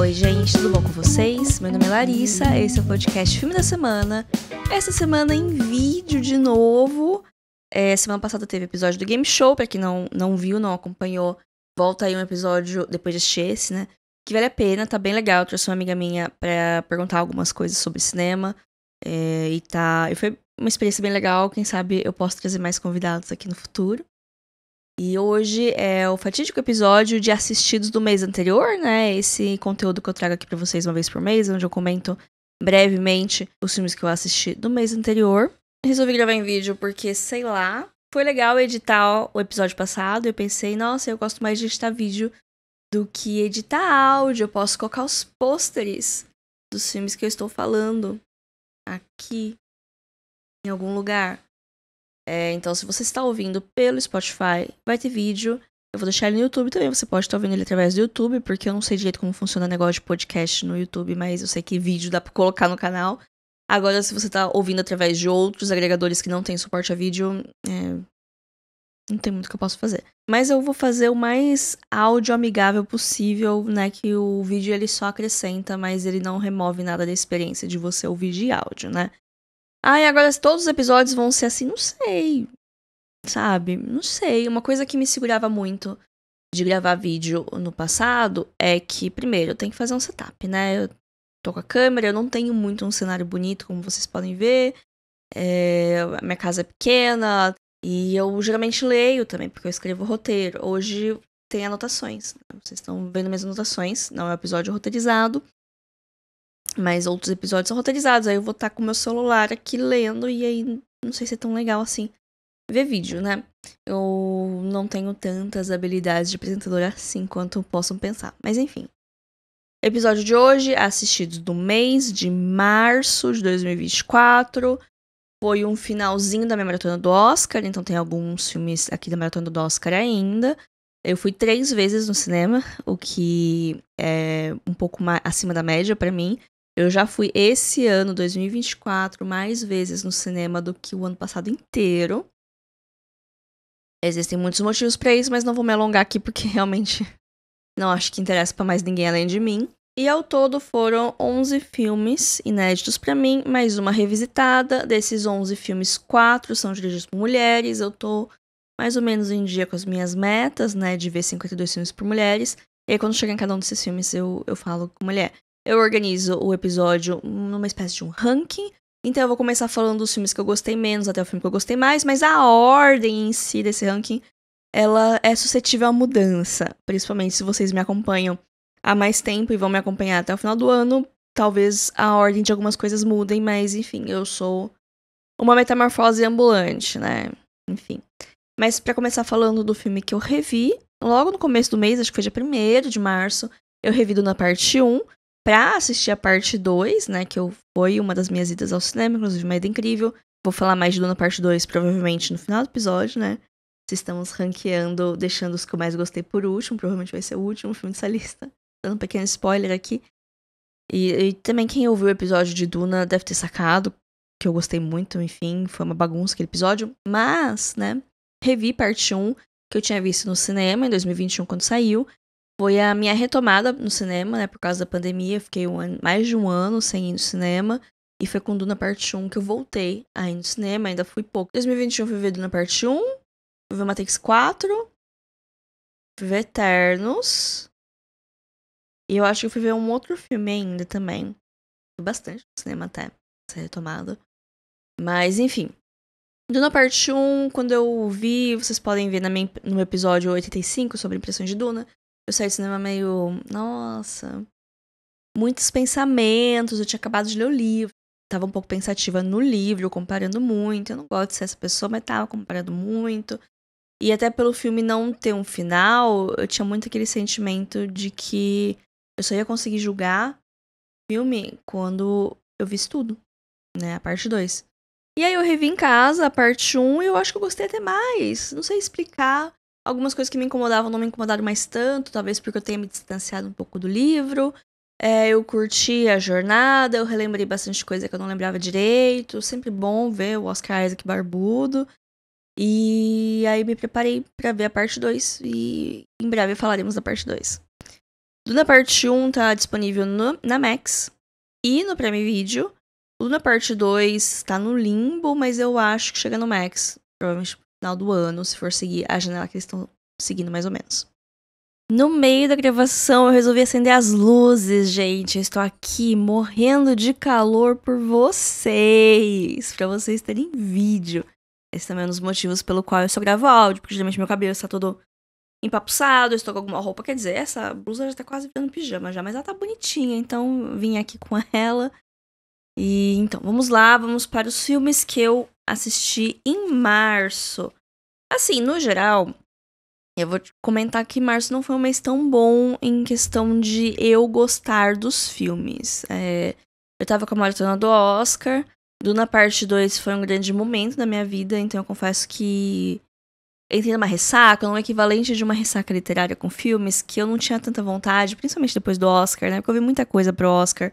Oi, gente, tudo bom com vocês? Meu nome é Larissa, esse é o podcast Filme da Semana. Essa semana em vídeo de novo. É, semana passada teve episódio do Game Show, pra quem não, não viu, não acompanhou, volta aí um episódio depois de assistir esse, né? Que vale a pena, tá bem legal. Eu trouxe uma amiga minha pra perguntar algumas coisas sobre cinema. É, e tá. E foi uma experiência bem legal. Quem sabe eu posso trazer mais convidados aqui no futuro. E hoje é o fatídico episódio de assistidos do mês anterior, né? Esse conteúdo que eu trago aqui para vocês uma vez por mês, onde eu comento brevemente os filmes que eu assisti do mês anterior. Resolvi gravar em vídeo porque, sei lá, foi legal editar o episódio passado. Eu pensei, nossa, eu gosto mais de editar vídeo do que editar áudio. Eu posso colocar os pôsteres dos filmes que eu estou falando aqui em algum lugar. É, então, se você está ouvindo pelo Spotify, vai ter vídeo. Eu vou deixar ele no YouTube também. Você pode estar ouvindo ele através do YouTube, porque eu não sei direito como funciona o negócio de podcast no YouTube, mas eu sei que vídeo dá pra colocar no canal. Agora, se você está ouvindo através de outros agregadores que não têm suporte a vídeo, é... não tem muito que eu posso fazer. Mas eu vou fazer o mais áudio amigável possível, né? Que o vídeo ele só acrescenta, mas ele não remove nada da experiência de você ouvir de áudio, né? Ai, agora todos os episódios vão ser assim, não sei. Sabe? Não sei. Uma coisa que me segurava muito de gravar vídeo no passado é que, primeiro, eu tenho que fazer um setup, né? Eu tô com a câmera, eu não tenho muito um cenário bonito, como vocês podem ver. É, a minha casa é pequena e eu geralmente leio também, porque eu escrevo roteiro. Hoje tem anotações. Né? Vocês estão vendo minhas anotações, não é um episódio roteirizado, mas outros episódios são roteirizados. Aí eu vou estar tá com o meu celular aqui lendo e aí não sei se é tão legal assim ver vídeo, né? Eu não tenho tantas habilidades de apresentadora assim quanto possam pensar. Mas enfim. Episódio de hoje, assistidos do mês de março de 2024. Foi um finalzinho da minha maratona do Oscar, então tem alguns filmes aqui da maratona do Oscar ainda. Eu fui três vezes no cinema, o que é um pouco mais acima da média para mim. Eu já fui esse ano, 2024, mais vezes no cinema do que o ano passado inteiro. Existem muitos motivos para isso, mas não vou me alongar aqui porque realmente não acho que interessa para mais ninguém além de mim. E ao todo foram 11 filmes inéditos para mim, mais uma revisitada. Desses 11 filmes, 4 são dirigidos por mulheres. Eu tô mais ou menos em dia com as minhas metas, né, de ver 52 filmes por mulheres. E aí, quando chega em cada um desses filmes, eu, eu falo com mulher. Eu organizo o episódio numa espécie de um ranking. Então eu vou começar falando dos filmes que eu gostei menos até o filme que eu gostei mais, mas a ordem em si desse ranking, ela é suscetível à mudança, principalmente se vocês me acompanham há mais tempo e vão me acompanhar até o final do ano, talvez a ordem de algumas coisas mudem, mas enfim, eu sou uma metamorfose ambulante, né? Enfim. Mas para começar falando do filme que eu revi, logo no começo do mês, acho que foi dia 1 de março, eu revi na Parte 1, pra assistir a parte 2, né? Que eu, foi uma das minhas idas ao cinema, inclusive uma ida incrível. Vou falar mais de Duna parte 2 provavelmente no final do episódio, né? Se estamos ranqueando, deixando os que eu mais gostei por último, provavelmente vai ser o último filme dessa lista. Dando um pequeno spoiler aqui. E, e também quem ouviu o episódio de Duna deve ter sacado, que eu gostei muito, enfim, foi uma bagunça aquele episódio. Mas, né, revi parte 1, que eu tinha visto no cinema em 2021 quando saiu, foi a minha retomada no cinema, né? Por causa da pandemia, eu fiquei um ano, mais de um ano sem ir no cinema. E foi com Duna Parte 1 que eu voltei a ir no cinema, ainda fui pouco. 2021 fui ver Duna Parte 1, fui ver Matrix 4, fui ver Eternos. E eu acho que fui ver um outro filme ainda também. Fui bastante no cinema até, essa retomada. Mas, enfim. Duna Parte 1, quando eu vi, vocês podem ver na minha, no episódio 85 sobre impressões de Duna. Eu saí do cinema meio. Nossa. Muitos pensamentos. Eu tinha acabado de ler o livro. Tava um pouco pensativa no livro, comparando muito. Eu não gosto de ser essa pessoa, mas tava comparando muito. E até pelo filme não ter um final, eu tinha muito aquele sentimento de que eu só ia conseguir julgar o filme quando eu visse tudo, né? A parte 2. E aí eu revi em casa a parte 1 um, e eu acho que eu gostei até mais. Não sei explicar. Algumas coisas que me incomodavam não me incomodaram mais tanto, talvez porque eu tenha me distanciado um pouco do livro. É, eu curti a jornada, eu relembrei bastante coisa que eu não lembrava direito. Sempre bom ver o Oscar Isaac barbudo. E aí me preparei para ver a parte 2 e em breve falaremos da parte 2. Luna Parte 1 tá disponível no, na Max e no Prime Video. Luna Parte 2 tá no limbo, mas eu acho que chega no Max. Provavelmente final do ano, se for seguir a janela que eles estão seguindo mais ou menos. No meio da gravação, eu resolvi acender as luzes, gente. Eu estou aqui morrendo de calor por vocês, para vocês terem vídeo. Esse também é um dos motivos pelo qual eu só gravo áudio, porque geralmente meu cabelo está todo empapuçado, eu estou com alguma roupa. Quer dizer, essa blusa já está quase virando pijama já, mas ela tá bonitinha, então vim aqui com ela. E então, vamos lá, vamos para os filmes que eu assisti em março. Assim, no geral, eu vou comentar que março não foi um mês tão bom em questão de eu gostar dos filmes. É, eu tava com a maratona do Oscar. Duna Parte 2 foi um grande momento da minha vida, então eu confesso que entrei numa ressaca, um equivalente de uma ressaca literária com filmes, que eu não tinha tanta vontade, principalmente depois do Oscar, né? Porque eu vi muita coisa pro Oscar.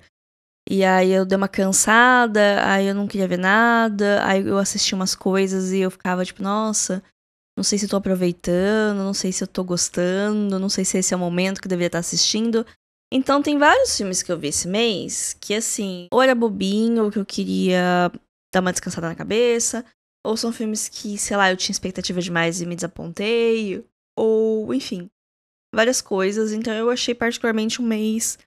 E aí eu dei uma cansada, aí eu não queria ver nada, aí eu assisti umas coisas e eu ficava tipo, nossa, não sei se eu tô aproveitando, não sei se eu tô gostando, não sei se esse é o momento que eu deveria estar assistindo. Então tem vários filmes que eu vi esse mês que assim, ou era bobinho, ou que eu queria dar uma descansada na cabeça, ou são filmes que, sei lá, eu tinha expectativa demais e me desapontei, ou enfim, várias coisas. Então eu achei particularmente um mês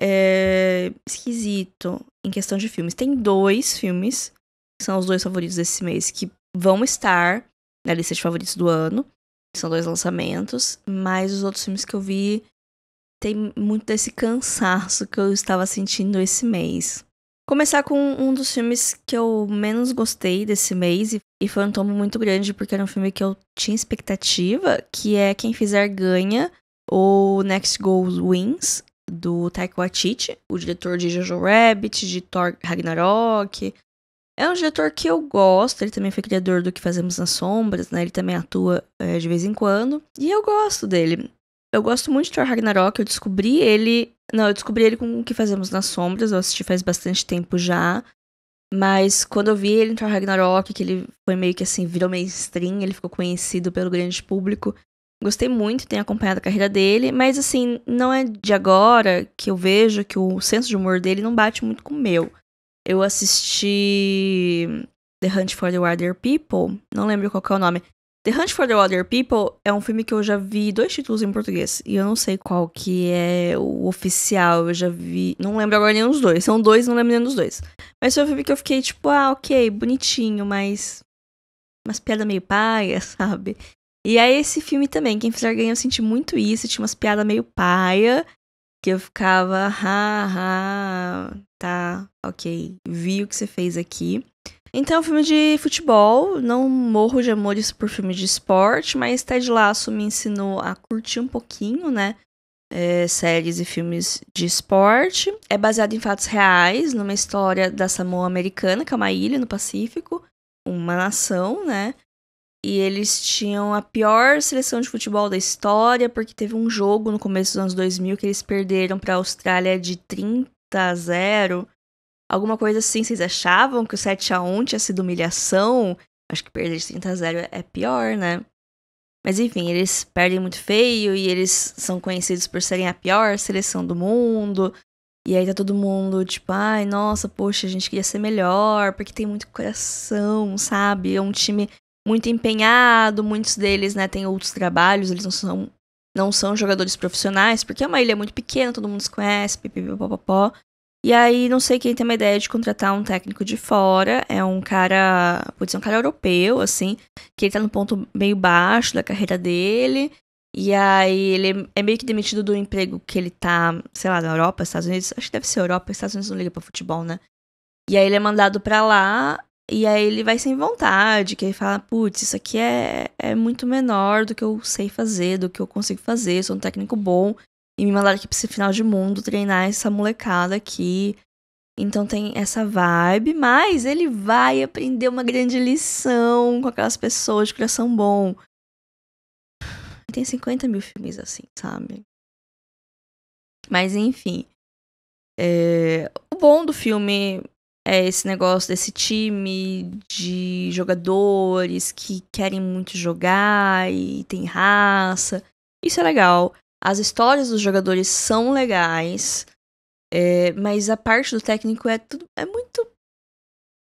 é, esquisito em questão de filmes. Tem dois filmes, que são os dois favoritos desse mês, que vão estar na lista de favoritos do ano. São dois lançamentos, mas os outros filmes que eu vi tem muito desse cansaço que eu estava sentindo esse mês. Começar com um dos filmes que eu menos gostei desse mês, e, foi um tombo muito grande, porque era um filme que eu tinha expectativa, que é Quem Fizer Ganha, ou Next Goes Wins, do Taika Waititi, o diretor de Jojo Rabbit, de Thor Ragnarok. É um diretor que eu gosto, ele também foi criador do Que Fazemos nas Sombras, né? Ele também atua é, de vez em quando. E eu gosto dele. Eu gosto muito de Thor Ragnarok, eu descobri ele... Não, eu descobri ele com O Que Fazemos nas Sombras, eu assisti faz bastante tempo já. Mas quando eu vi ele em Thor Ragnarok, que ele foi meio que assim, virou mainstream, ele ficou conhecido pelo grande público, Gostei muito, tenho acompanhado a carreira dele, mas assim, não é de agora que eu vejo que o senso de humor dele não bate muito com o meu. Eu assisti The Hunt for the Wilder People, não lembro qual é o nome. The Hunt for the Wilder People é um filme que eu já vi dois títulos em português, e eu não sei qual que é o oficial, eu já vi, não lembro agora nenhum dos dois, são é dois, não lembro nenhum dos dois. Mas foi um filme que eu fiquei tipo, ah, ok, bonitinho, mas umas piadas meio paia, sabe? E aí é esse filme também, Quem Fizer Ganha, eu senti muito isso, tinha umas piadas meio paia, que eu ficava, ha, tá, ok, vi o que você fez aqui. Então, é filme de futebol, não morro de amores por filme de esporte, mas Ted Lasso me ensinou a curtir um pouquinho, né? É, séries e filmes de esporte. É baseado em fatos reais, numa história da Samoa Americana, que é uma ilha no Pacífico, uma nação, né? E eles tinham a pior seleção de futebol da história, porque teve um jogo no começo dos anos 2000 que eles perderam para a Austrália de 30 a 0. Alguma coisa assim, vocês achavam que o 7 a 1 tinha sido humilhação? Acho que perder de 30 a 0 é pior, né? Mas enfim, eles perdem muito feio e eles são conhecidos por serem a pior seleção do mundo. E aí tá todo mundo tipo, ai, nossa, poxa, a gente queria ser melhor, porque tem muito coração, sabe? É um time muito empenhado, muitos deles, né, têm outros trabalhos, eles não são, não são jogadores profissionais, porque é uma ilha muito pequena, todo mundo se conhece, pipipipopopó. E aí, não sei quem tem uma ideia de contratar um técnico de fora, é um cara, pode ser é um cara europeu, assim, que ele tá no ponto meio baixo da carreira dele, e aí ele é meio que demitido do emprego que ele tá, sei lá, na Europa, Estados Unidos. Acho que deve ser Europa, Estados Unidos não liga pra futebol, né? E aí ele é mandado pra lá e aí ele vai sem vontade, que aí fala, putz, isso aqui é, é muito menor do que eu sei fazer, do que eu consigo fazer, sou um técnico bom. E me mandaram aqui pra esse final de mundo treinar essa molecada aqui. Então tem essa vibe, mas ele vai aprender uma grande lição com aquelas pessoas de coração bom. E tem 50 mil filmes assim, sabe? Mas enfim. É... O bom do filme é esse negócio desse time de jogadores que querem muito jogar e tem raça. Isso é legal. As histórias dos jogadores são legais, é, mas a parte do técnico é tudo é muito.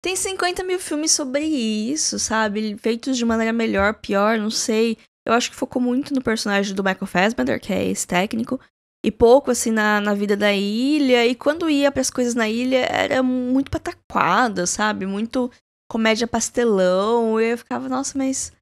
Tem 50 mil filmes sobre isso, sabe? Feitos de maneira melhor, pior, não sei. Eu acho que focou muito no personagem do Michael Fassbender, que é esse técnico e pouco assim na, na vida da ilha. E quando ia para as coisas na ilha era muito pataquada, sabe? Muito comédia pastelão. E eu ficava, nossa, mas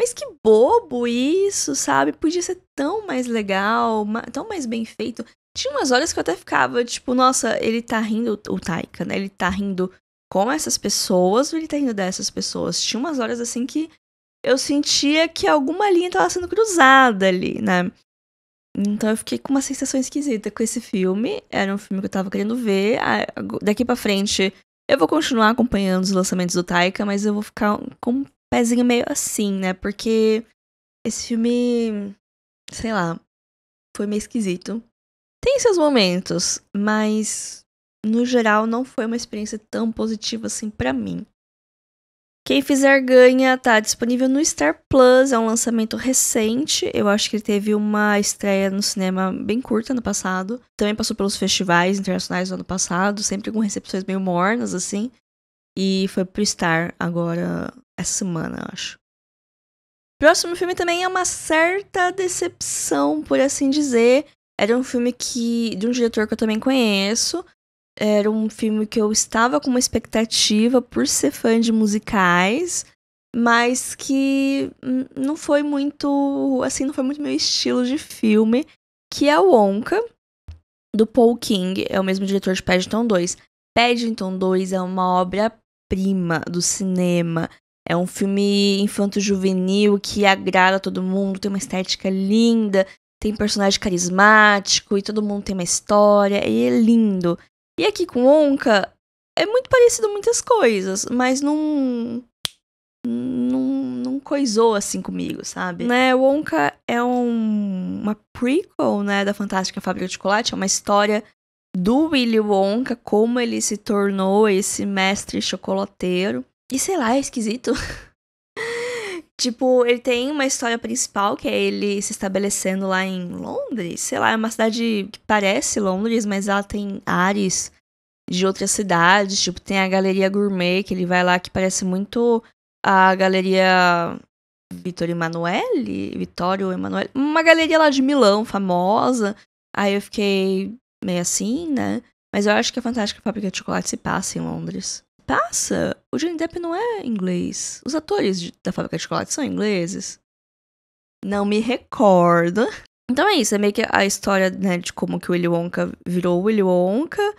mas que bobo isso, sabe? Podia ser tão mais legal, tão mais bem feito. Tinha umas horas que eu até ficava, tipo, nossa, ele tá rindo, o Taika, né? Ele tá rindo com essas pessoas ou ele tá rindo dessas pessoas? Tinha umas horas assim que eu sentia que alguma linha tava sendo cruzada ali, né? Então eu fiquei com uma sensação esquisita com esse filme. Era um filme que eu tava querendo ver. Ah, daqui para frente, eu vou continuar acompanhando os lançamentos do Taika, mas eu vou ficar com um pezinho meio assim, né? Porque esse filme, sei lá, foi meio esquisito. Tem seus momentos, mas no geral não foi uma experiência tão positiva assim para mim. Quem fizer ganha, tá disponível no Star Plus, é um lançamento recente. Eu acho que ele teve uma estreia no cinema bem curta no passado. Também passou pelos festivais internacionais no ano passado, sempre com recepções meio mornas, assim. E foi pro Star agora, essa semana, eu acho. Próximo filme também é uma certa decepção, por assim dizer. Era um filme que de um diretor que eu também conheço, era um filme que eu estava com uma expectativa por ser fã de musicais, mas que não foi muito, assim, não foi muito meu estilo de filme, que é o Onca do Paul King, é o mesmo diretor de Paddington 2. Paddington 2 é uma obra-prima do cinema. É um filme infanto-juvenil que agrada todo mundo, tem uma estética linda, tem personagem carismático e todo mundo tem uma história, e é lindo. E aqui com Onca é muito parecido muitas coisas, mas não não, não coisou assim comigo, sabe? Né, Wonka é um, uma prequel, né, da Fantástica Fábrica de Chocolate, é uma história do Willy Wonka, como ele se tornou esse mestre chocolateiro. E sei lá, é esquisito. Tipo, ele tem uma história principal, que é ele se estabelecendo lá em Londres. Sei lá, é uma cidade que parece Londres, mas ela tem ares de outras cidades. Tipo, tem a Galeria Gourmet, que ele vai lá, que parece muito a Galeria Vittorio Emanuele. Vittorio Emanuele. Uma galeria lá de Milão, famosa. Aí eu fiquei meio assim, né? Mas eu acho que é a Fantástica Fábrica de Chocolate se passa em Londres passa, o Johnny Depp não é inglês. Os atores de, da Fábrica de Chocolate são ingleses. Não me recordo. Então é isso, é meio que a história né, de como que o Willy Wonka virou o Willy Wonka.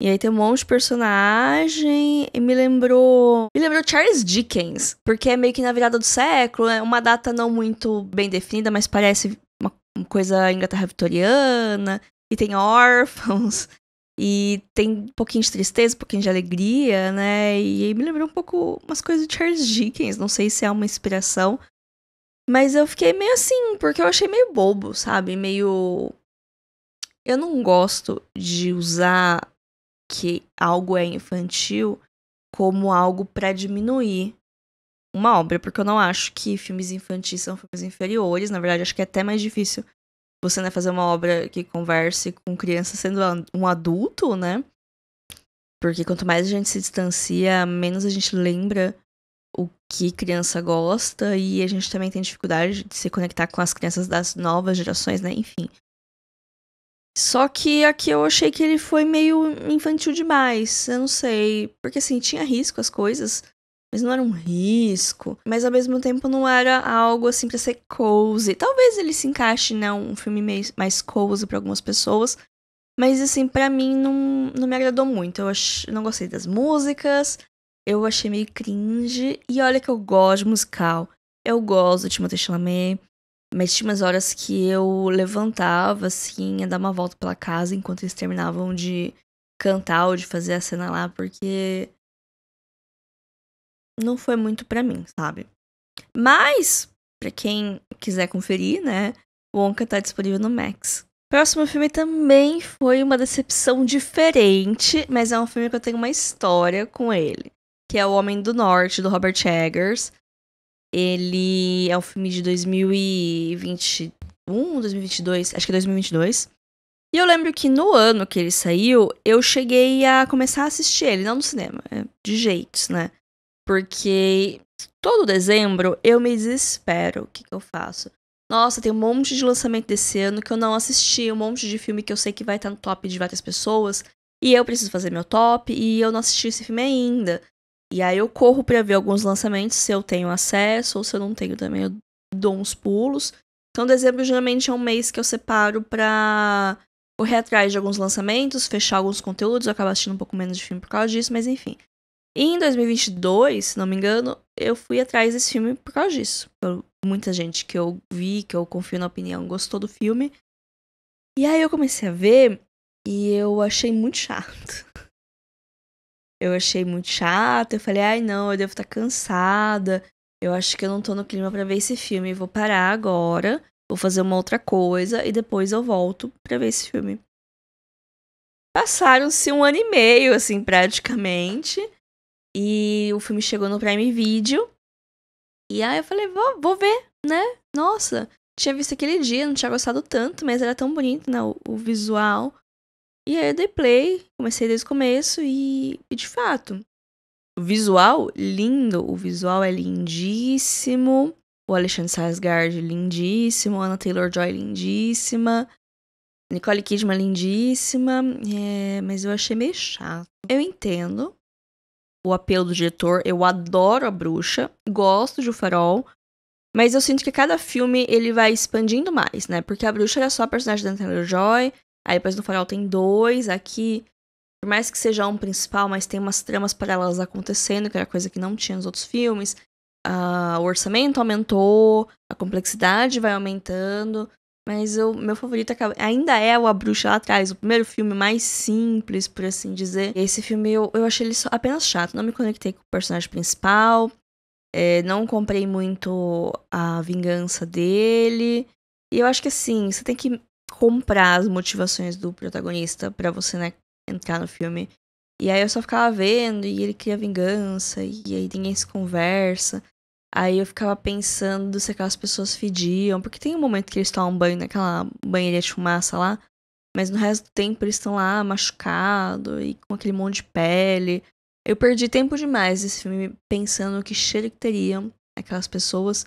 E aí tem um monte de personagem. E me lembrou. Me lembrou Charles Dickens. Porque é meio que na virada do século. É uma data não muito bem definida, mas parece uma coisa Inglaterra vitoriana. E tem órfãos. E tem um pouquinho de tristeza, um pouquinho de alegria, né? E me lembrou um pouco umas coisas de Charles Dickens, não sei se é uma inspiração. Mas eu fiquei meio assim, porque eu achei meio bobo, sabe? Meio. Eu não gosto de usar que algo é infantil como algo para diminuir uma obra, porque eu não acho que filmes infantis são filmes inferiores, na verdade, acho que é até mais difícil você né, fazer uma obra que converse com criança sendo um adulto, né? Porque quanto mais a gente se distancia, menos a gente lembra o que criança gosta e a gente também tem dificuldade de se conectar com as crianças das novas gerações, né? Enfim. Só que aqui eu achei que ele foi meio infantil demais, eu não sei. Porque assim, tinha risco as coisas, mas não era um risco, mas ao mesmo tempo não era algo assim para ser cozy. Talvez ele se encaixe, né, um filme mais, mais cozy para algumas pessoas, mas assim, para mim não, não me agradou muito. Eu ach... não gostei das músicas, eu achei meio cringe, e olha que eu gosto de musical. Eu gosto de Timothée Chalamet, mas tinha umas horas que eu levantava, assim, ia dar uma volta pela casa enquanto eles terminavam de cantar ou de fazer a cena lá, porque não foi muito para mim, sabe? Mas, para quem quiser conferir, né? Wonka tá disponível no Max. Próximo filme também foi uma decepção diferente, mas é um filme que eu tenho uma história com ele, que é O Homem do Norte, do Robert Eggers. Ele é um filme de 2021, 2022, acho que é 2022. E eu lembro que no ano que ele saiu, eu cheguei a começar a assistir ele, não no cinema, é, de jeitos, né? Porque todo dezembro eu me desespero. O que, que eu faço? Nossa, tem um monte de lançamento desse ano que eu não assisti, um monte de filme que eu sei que vai estar no top de várias pessoas, e eu preciso fazer meu top, e eu não assisti esse filme ainda. E aí eu corro para ver alguns lançamentos, se eu tenho acesso ou se eu não tenho também, eu dou uns pulos. Então, dezembro geralmente é um mês que eu separo pra correr atrás de alguns lançamentos, fechar alguns conteúdos, eu acabo assistindo um pouco menos de filme por causa disso, mas enfim. E em 2022, se não me engano, eu fui atrás desse filme por causa disso. Por muita gente que eu vi, que eu confio na opinião, gostou do filme. E aí eu comecei a ver e eu achei muito chato. Eu achei muito chato, eu falei, ai não, eu devo estar tá cansada, eu acho que eu não tô no clima para ver esse filme, vou parar agora, vou fazer uma outra coisa e depois eu volto para ver esse filme. Passaram-se um ano e meio, assim, praticamente. E o filme chegou no Prime Video. E aí eu falei, vou, vou ver, né? Nossa, tinha visto aquele dia, não tinha gostado tanto, mas era tão bonito, né? O, o visual. E aí eu dei play, comecei desde o começo e, e de fato, o visual lindo, o visual é lindíssimo. O Alexandre Sarsgaard lindíssimo, Anna Taylor-Joy lindíssima, Nicole Kidman lindíssima, é, mas eu achei meio chato. Eu entendo o apelo do diretor. Eu adoro a bruxa, gosto de o farol, mas eu sinto que cada filme ele vai expandindo mais, né? Porque a bruxa era só a personagem da Taylor Joy, aí depois no farol tem dois, aqui. Por mais que seja um principal, mas tem umas tramas paralelas acontecendo, que era coisa que não tinha nos outros filmes. Uh, o orçamento aumentou, a complexidade vai aumentando. Mas meu favorito ainda é o A Bruxa lá atrás, o primeiro filme mais simples, por assim dizer. Esse filme eu, eu achei ele só, apenas chato, não me conectei com o personagem principal, é, não comprei muito a vingança dele. E eu acho que assim, você tem que comprar as motivações do protagonista para você, né, entrar no filme. E aí eu só ficava vendo e ele cria vingança e aí ninguém se conversa. Aí eu ficava pensando se aquelas pessoas fediam, porque tem um momento que eles tomam banho naquela banheira de fumaça lá, mas no resto do tempo eles estão lá machucados e com aquele monte de pele. Eu perdi tempo demais nesse filme pensando que cheiro que teriam aquelas pessoas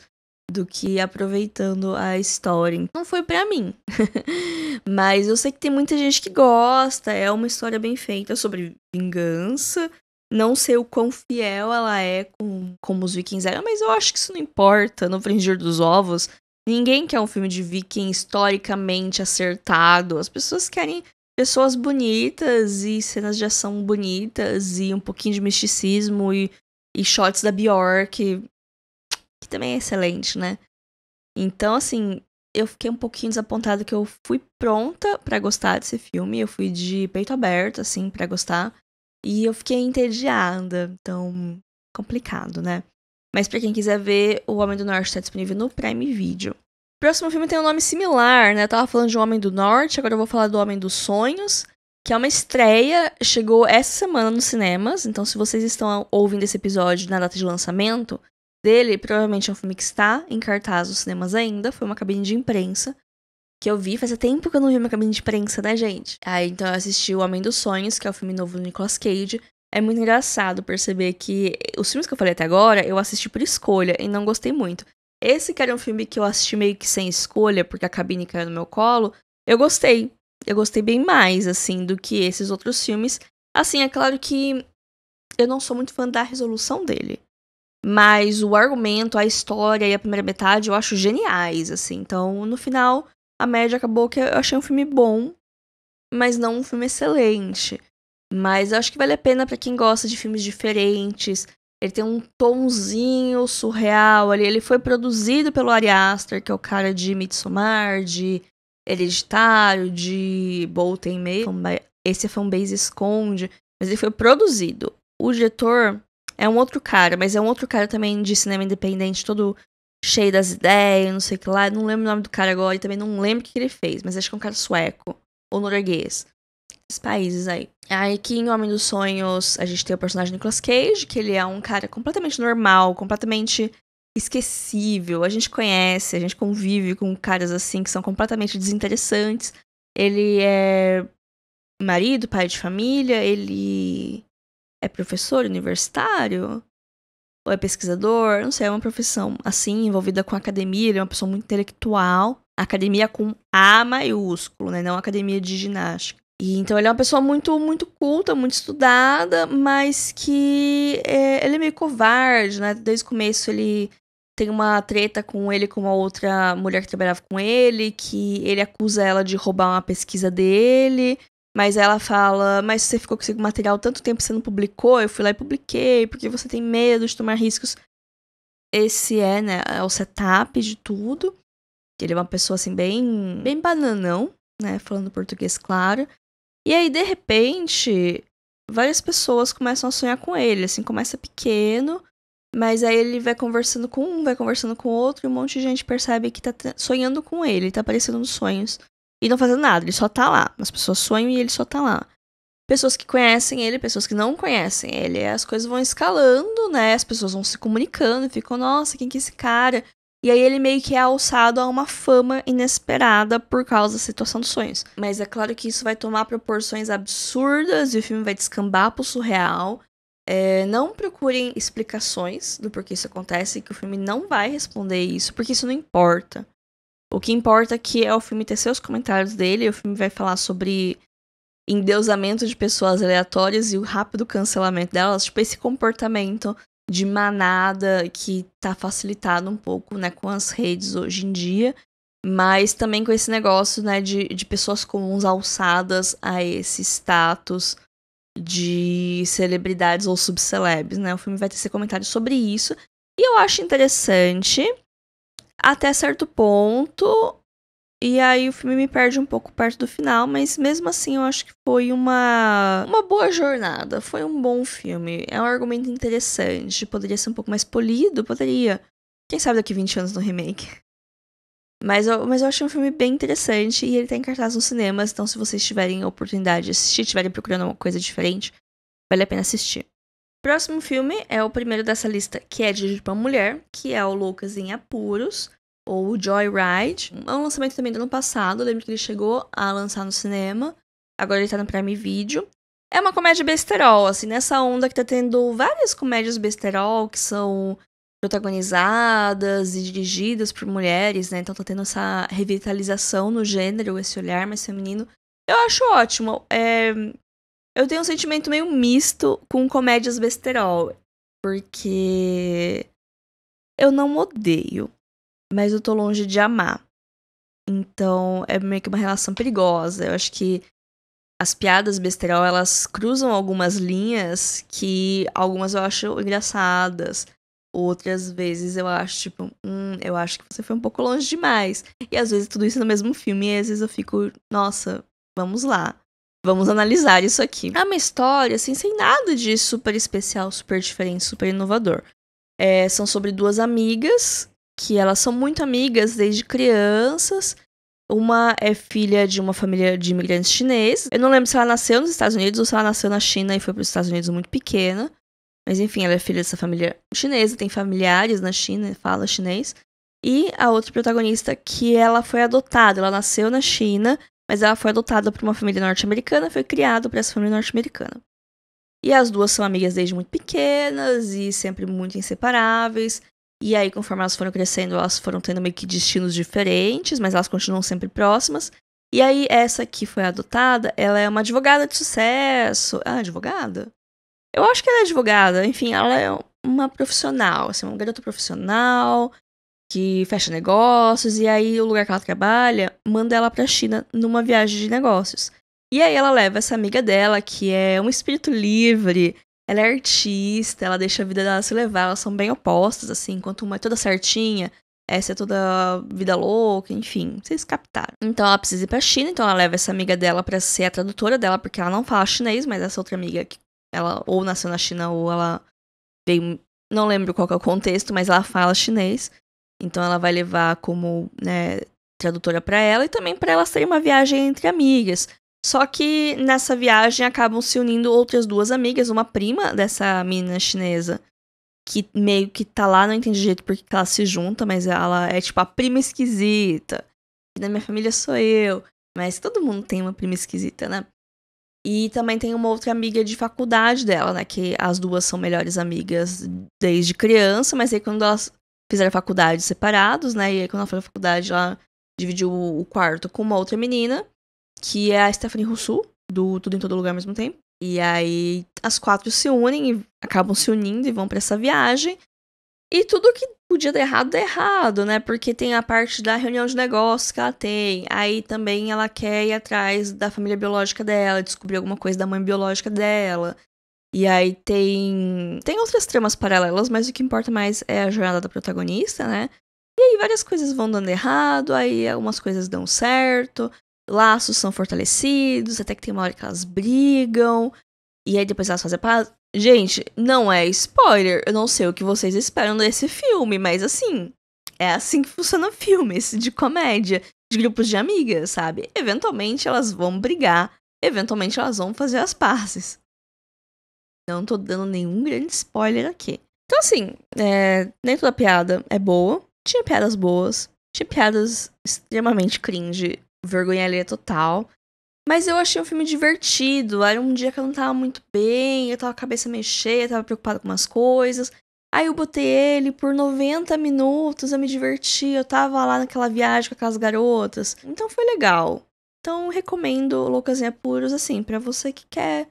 do que aproveitando a história. Então, não foi para mim. Mas eu sei que tem muita gente que gosta, é uma história bem feita sobre vingança não sei o quão fiel ela é com como os vikings eram, mas eu acho que isso não importa. No Fringir dos Ovos, ninguém quer um filme de viking historicamente acertado. As pessoas querem pessoas bonitas e cenas de ação bonitas e um pouquinho de misticismo e, e shots da Bjork, que também é excelente, né? Então, assim, eu fiquei um pouquinho desapontada que eu fui pronta para gostar desse filme, eu fui de peito aberto, assim, para gostar. E eu fiquei entediada, então complicado, né? Mas para quem quiser ver, O Homem do Norte está disponível no Prime Video. O próximo filme tem um nome similar, né? Eu tava falando de O Homem do Norte, agora eu vou falar do Homem dos Sonhos, que é uma estreia, chegou essa semana nos cinemas, então se vocês estão ouvindo esse episódio na data de lançamento dele, provavelmente é um filme que está em cartaz nos cinemas ainda, foi uma cabine de imprensa, que eu vi, Faz tempo que eu não vi uma cabine de prensa, né, gente? Aí então eu assisti O Homem dos Sonhos, que é o filme novo do Nicolas Cage. É muito engraçado perceber que os filmes que eu falei até agora eu assisti por escolha e não gostei muito. Esse que era um filme que eu assisti meio que sem escolha, porque a cabine caiu no meu colo, eu gostei. Eu gostei bem mais, assim, do que esses outros filmes. Assim, é claro que eu não sou muito fã da resolução dele. Mas o argumento, a história e a primeira metade eu acho geniais, assim. Então, no final, a média acabou que eu achei um filme bom, mas não um filme excelente. Mas eu acho que vale a pena para quem gosta de filmes diferentes. Ele tem um tonzinho surreal ali. Ele foi produzido pelo Ari Aster, que é o cara de Midsommar, de Hereditário, de Bolt May. Esse é fanbase esconde. Mas ele foi produzido. O diretor é um outro cara, mas é um outro cara também de cinema independente, todo cheio das ideias, não sei o que lá. Não lembro o nome do cara agora e também não lembro o que ele fez, mas acho que é um cara sueco ou norueguês. Esses países aí. Aí que em Homem dos Sonhos a gente tem o personagem Nicolas Cage, que ele é um cara completamente normal, completamente esquecível. A gente conhece, a gente convive com caras assim que são completamente desinteressantes. Ele é marido, pai de família, ele é professor universitário, ou é pesquisador, não sei, é uma profissão assim, envolvida com academia, ele é uma pessoa muito intelectual. Academia com A maiúsculo, né? Não academia de ginástica. E então ele é uma pessoa muito, muito culta, muito estudada, mas que é, ele é meio covarde, né? Desde o começo ele tem uma treta com ele com uma outra mulher que trabalhava com ele, que ele acusa ela de roubar uma pesquisa dele. Mas ela fala, mas você ficou com esse material tanto tempo você não publicou, eu fui lá e publiquei, porque você tem medo de tomar riscos. Esse é, né, é o setup de tudo. Ele é uma pessoa assim, bem, bem bananão, né? Falando português, claro. E aí, de repente, várias pessoas começam a sonhar com ele. Assim, começa pequeno, mas aí ele vai conversando com um, vai conversando com outro, e um monte de gente percebe que tá sonhando com ele, tá aparecendo nos sonhos e não fazendo nada, ele só tá lá. As pessoas sonham e ele só tá lá. Pessoas que conhecem ele, pessoas que não conhecem ele. As coisas vão escalando, né? As pessoas vão se comunicando, ficam, nossa, quem que é esse cara? E aí ele meio que é alçado a uma fama inesperada por causa da situação dos sonhos. Mas é claro que isso vai tomar proporções absurdas e o filme vai descambar pro surreal. É, não procurem explicações do porquê isso acontece, que o filme não vai responder isso, porque isso não importa. O que importa aqui é o filme tecer os comentários dele. O filme vai falar sobre endeusamento de pessoas aleatórias e o rápido cancelamento delas. Tipo, esse comportamento de manada que tá facilitado um pouco, né, com as redes hoje em dia. Mas também com esse negócio, né, de, de pessoas comuns alçadas a esse status de celebridades ou subcelebs, né? O filme vai ter comentários sobre isso. E eu acho interessante até certo ponto. E aí o filme me perde um pouco perto do final, mas mesmo assim eu acho que foi uma, uma boa jornada, foi um bom filme. É um argumento interessante, poderia ser um pouco mais polido, poderia. Quem sabe daqui 20 anos no remake. Mas eu, mas eu achei um filme bem interessante e ele tá em cartaz nos cinemas, então se vocês tiverem a oportunidade de assistir, tiverem procurando uma coisa diferente, vale a pena assistir. Próximo filme é o primeiro dessa lista, que é dirigido para mulher, que é o Loucas em Apuros, ou Joyride. É um lançamento também do ano passado, lembro que ele chegou a lançar no cinema, agora ele tá no Prime Video. É uma comédia besterol, assim, nessa onda que tá tendo várias comédias besterol que são protagonizadas e dirigidas por mulheres, né? Então tá tendo essa revitalização no gênero, esse olhar mais feminino. Eu acho ótimo. É, eu tenho um sentimento meio misto com comédias besterol. Porque eu não odeio, mas eu tô longe de amar. Então é meio que uma relação perigosa. Eu acho que as piadas besterol, elas cruzam algumas linhas que algumas eu acho engraçadas. Outras vezes eu acho, tipo, hum, eu acho que você foi um pouco longe demais. E às vezes tudo isso no mesmo filme, e às vezes eu fico, nossa, vamos lá. Vamos analisar isso aqui. É uma história, assim, sem nada de super especial, super diferente, super inovador. É, são sobre duas amigas, que elas são muito amigas desde crianças. Uma é filha de uma família de imigrantes chineses. Eu não lembro se ela nasceu nos Estados Unidos ou se ela nasceu na China e foi para os Estados Unidos muito pequena. Mas enfim, ela é filha dessa família chinesa, tem familiares na China, fala chinês. E a outra protagonista que ela foi adotada, ela nasceu na China mas ela foi adotada por uma família norte-americana foi criada por essa família norte-americana. E as duas são amigas desde muito pequenas e sempre muito inseparáveis. E aí, conforme elas foram crescendo, elas foram tendo meio que destinos diferentes, mas elas continuam sempre próximas. E aí, essa que foi adotada, ela é uma advogada de sucesso. Ah, advogada? Eu acho que ela é advogada. Enfim, ela é uma profissional, assim, uma garota profissional que fecha negócios, e aí o lugar que ela trabalha manda ela pra China numa viagem de negócios. E aí ela leva essa amiga dela, que é um espírito livre, ela é artista, ela deixa a vida dela se levar, elas são bem opostas, assim, enquanto uma é toda certinha, essa é toda vida louca, enfim, vocês captaram. Então ela precisa ir pra China, então ela leva essa amiga dela pra ser a tradutora dela, porque ela não fala chinês, mas essa outra amiga, que ela ou nasceu na China ou ela veio. Não lembro qual é o contexto, mas ela fala chinês. Então ela vai levar como né, tradutora para ela e também para ela ser uma viagem entre amigas. Só que nessa viagem acabam se unindo outras duas amigas, uma prima dessa menina chinesa, que meio que tá lá, não entendi jeito porque ela se junta, mas ela é tipo a prima esquisita. na minha família sou eu. Mas todo mundo tem uma prima esquisita, né? E também tem uma outra amiga de faculdade dela, né? Que as duas são melhores amigas desde criança, mas aí quando elas fizeram faculdade separados, né? E aí, quando ela foi na faculdade, ela dividiu o quarto com uma outra menina, que é a Stephanie Rousseau, do Tudo em Todo Lugar ao mesmo tempo. E aí, as quatro se unem e acabam se unindo e vão para essa viagem. E tudo que podia dar errado, dá errado, né? Porque tem a parte da reunião de negócios que ela tem. Aí também ela quer ir atrás da família biológica dela, descobrir alguma coisa da mãe biológica dela. E aí tem. Tem outras tramas paralelas, mas o que importa mais é a jornada da protagonista, né? E aí várias coisas vão dando errado, aí algumas coisas dão certo, laços são fortalecidos, até que tem uma hora que elas brigam, e aí depois elas fazem paz. Gente, não é spoiler, eu não sei o que vocês esperam desse filme, mas assim, é assim que funciona filmes de comédia, de grupos de amigas, sabe? Eventualmente elas vão brigar, eventualmente elas vão fazer as pazes. Não tô dando nenhum grande spoiler aqui. Então, assim, é, nem toda piada é boa. Tinha piadas boas, tinha piadas extremamente cringe, vergonharia total. Mas eu achei o filme divertido. Era um dia que eu não tava muito bem, eu tava com a cabeça meio cheia, tava preocupada com umas coisas. Aí eu botei ele por 90 minutos, eu me diverti, eu tava lá naquela viagem com aquelas garotas. Então foi legal. Então recomendo em Puros, assim, para você que quer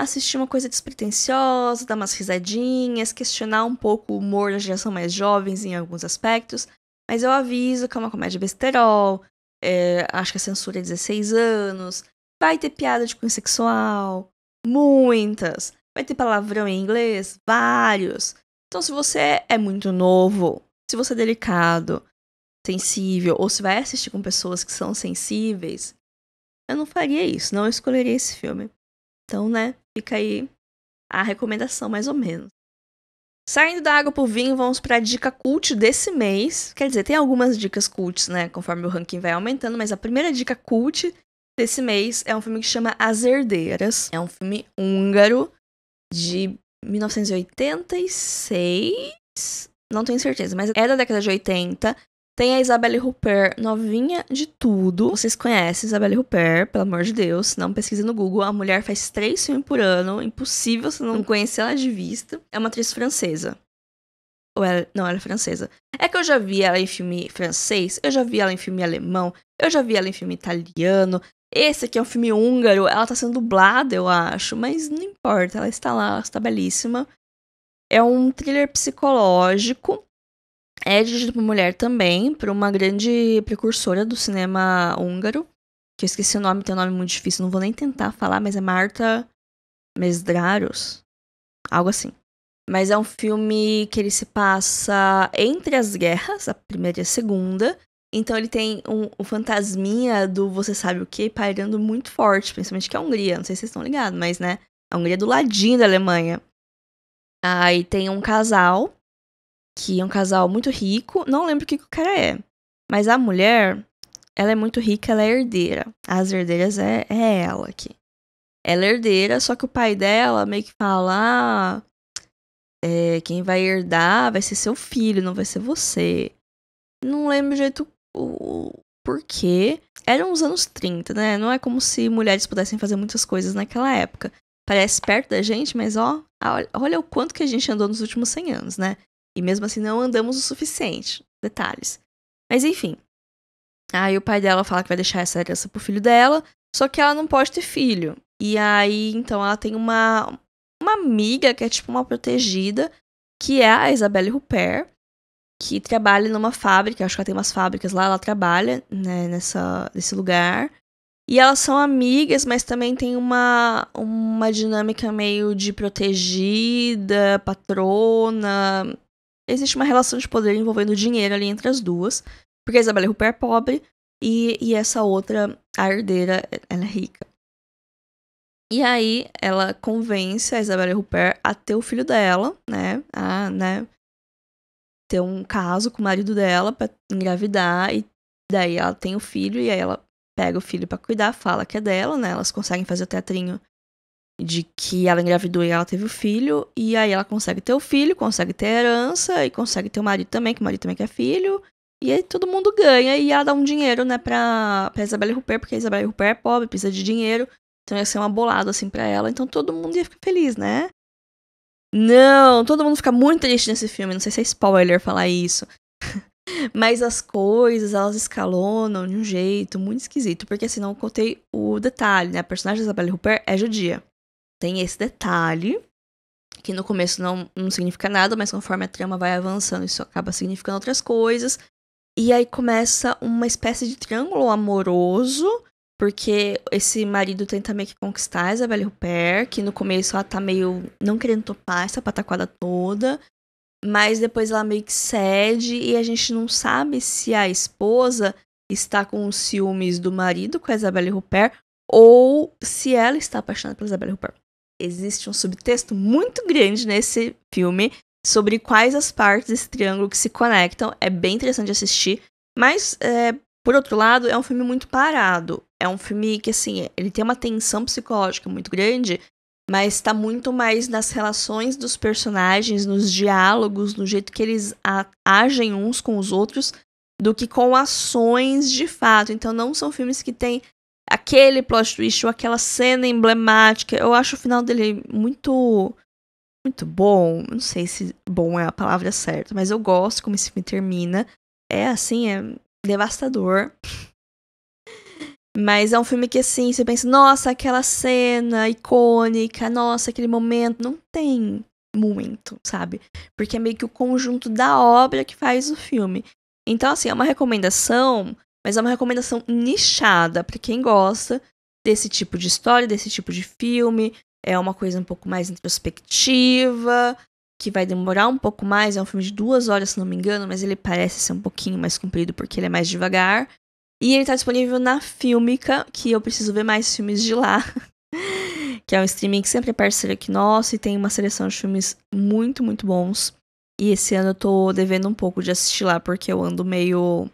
assistir uma coisa despretensiosa, dar umas risadinhas, questionar um pouco o humor da geração mais jovens em alguns aspectos. Mas eu aviso que é uma comédia besterol, é, acho que a censura é 16 anos, vai ter piada de cunho sexual, muitas. Vai ter palavrão em inglês, vários. Então, se você é muito novo, se você é delicado, sensível, ou se vai assistir com pessoas que são sensíveis, eu não faria isso, não escolheria esse filme. Então, né, fica aí a recomendação, mais ou menos. Saindo da água pro vinho, vamos para a dica cult desse mês. Quer dizer, tem algumas dicas cults, né, conforme o ranking vai aumentando, mas a primeira dica cult desse mês é um filme que chama As Herdeiras. É um filme húngaro de 1986, não tenho certeza, mas é da década de 80. Tem a Isabelle Rupert, novinha de tudo. Vocês conhecem Isabelle Rupert, pelo amor de Deus. Não pesquisa no Google. A mulher faz três filmes por ano. Impossível você não hum. conhecer ela de vista. É uma atriz francesa. Ou ela, não, ela é francesa. É que eu já vi ela em filme francês, eu já vi ela em filme alemão, eu já vi ela em filme italiano. Esse aqui é um filme húngaro, ela tá sendo dublada, eu acho, mas não importa, ela está lá, ela está belíssima. É um thriller psicológico é dirigido por mulher também, por uma grande precursora do cinema húngaro, que eu esqueci o nome, tem um nome muito difícil, não vou nem tentar falar, mas é Marta Mesdraros, algo assim. Mas é um filme que ele se passa entre as guerras, a primeira e a segunda. Então ele tem um, um fantasminha do você sabe o que pairando muito forte, principalmente que é a Hungria. Não sei se vocês estão ligados, mas né? A Hungria é do ladinho da Alemanha. Aí tem um casal que é um casal muito rico, não lembro o que, que o cara é, mas a mulher, ela é muito rica, ela é herdeira. As herdeiras é, é ela aqui. Ela é herdeira, só que o pai dela meio que fala: ah, é, quem vai herdar vai ser seu filho, não vai ser você. Não lembro o jeito o, porquê. Eram os anos 30, né? Não é como se mulheres pudessem fazer muitas coisas naquela época. Parece perto da gente, mas ó, olha o quanto que a gente andou nos últimos 100 anos, né? E mesmo assim não andamos o suficiente. Detalhes. Mas enfim. Aí o pai dela fala que vai deixar essa herança pro filho dela, só que ela não pode ter filho. E aí, então, ela tem uma, uma amiga que é tipo uma protegida, que é a Isabelle Rupert, que trabalha numa fábrica, acho que ela tem umas fábricas lá, ela trabalha né, nessa, nesse lugar. E elas são amigas, mas também tem uma, uma dinâmica meio de protegida, patrona, existe uma relação de poder envolvendo dinheiro ali entre as duas, porque a Isabela Rupert é pobre e, e essa outra, a herdeira, ela é rica. E aí ela convence a Isabela Rupert a ter o filho dela, né? A, né? Ter um caso com o marido dela para engravidar e daí ela tem o filho e aí ela pega o filho para cuidar, fala que é dela, né? Elas conseguem fazer o teatrinho de que ela engravidou e ela teve o filho, e aí ela consegue ter o filho, consegue ter a herança, e consegue ter o marido também, que o marido também quer filho, e aí todo mundo ganha, e ela dá um dinheiro, né, pra, pra Isabelle Rupert, porque a Isabelle Rupert é pobre, precisa de dinheiro, então ia ser uma bolada, assim, pra ela, então todo mundo ia ficar feliz, né? Não, todo mundo fica muito triste nesse filme, não sei se é spoiler falar isso. Mas as coisas, elas escalonam de um jeito muito esquisito, porque senão assim, não contei o detalhe, né? A personagem da Isabelle Rupert é judia tem esse detalhe, que no começo não, não significa nada, mas conforme a trama vai avançando, isso acaba significando outras coisas. E aí começa uma espécie de triângulo amoroso, porque esse marido tenta meio que conquistar a Isabelle Rupert, que no começo ela tá meio não querendo topar essa pataquada toda, mas depois ela meio que cede e a gente não sabe se a esposa está com os ciúmes do marido com a Isabelle Rupert ou se ela está apaixonada pela Isabelle Rupert existe um subtexto muito grande nesse filme sobre quais as partes desse triângulo que se conectam. É bem interessante de assistir, mas é, por outro lado é um filme muito parado. É um filme que assim ele tem uma tensão psicológica muito grande, mas está muito mais nas relações dos personagens, nos diálogos, no jeito que eles agem uns com os outros, do que com ações de fato. Então não são filmes que têm aquele plot twist ou aquela cena emblemática. Eu acho o final dele muito muito bom. Não sei se bom é a palavra certa, mas eu gosto como esse filme termina. É assim, é devastador. Mas é um filme que, assim, você pensa, nossa, aquela cena icônica, nossa, aquele momento. Não tem muito, sabe? Porque é meio que o conjunto da obra que faz o filme. Então, assim, é uma recomendação mas é uma recomendação nichada para quem gosta desse tipo de história, desse tipo de filme. É uma coisa um pouco mais introspectiva, que vai demorar um pouco mais. É um filme de duas horas, se não me engano, mas ele parece ser um pouquinho mais comprido porque ele é mais devagar. E ele tá disponível na Filmica, que eu preciso ver mais filmes de lá. que é um streaming que sempre é parceiro aqui nosso e tem uma seleção de filmes muito, muito bons. E esse ano eu tô devendo um pouco de assistir lá porque eu ando meio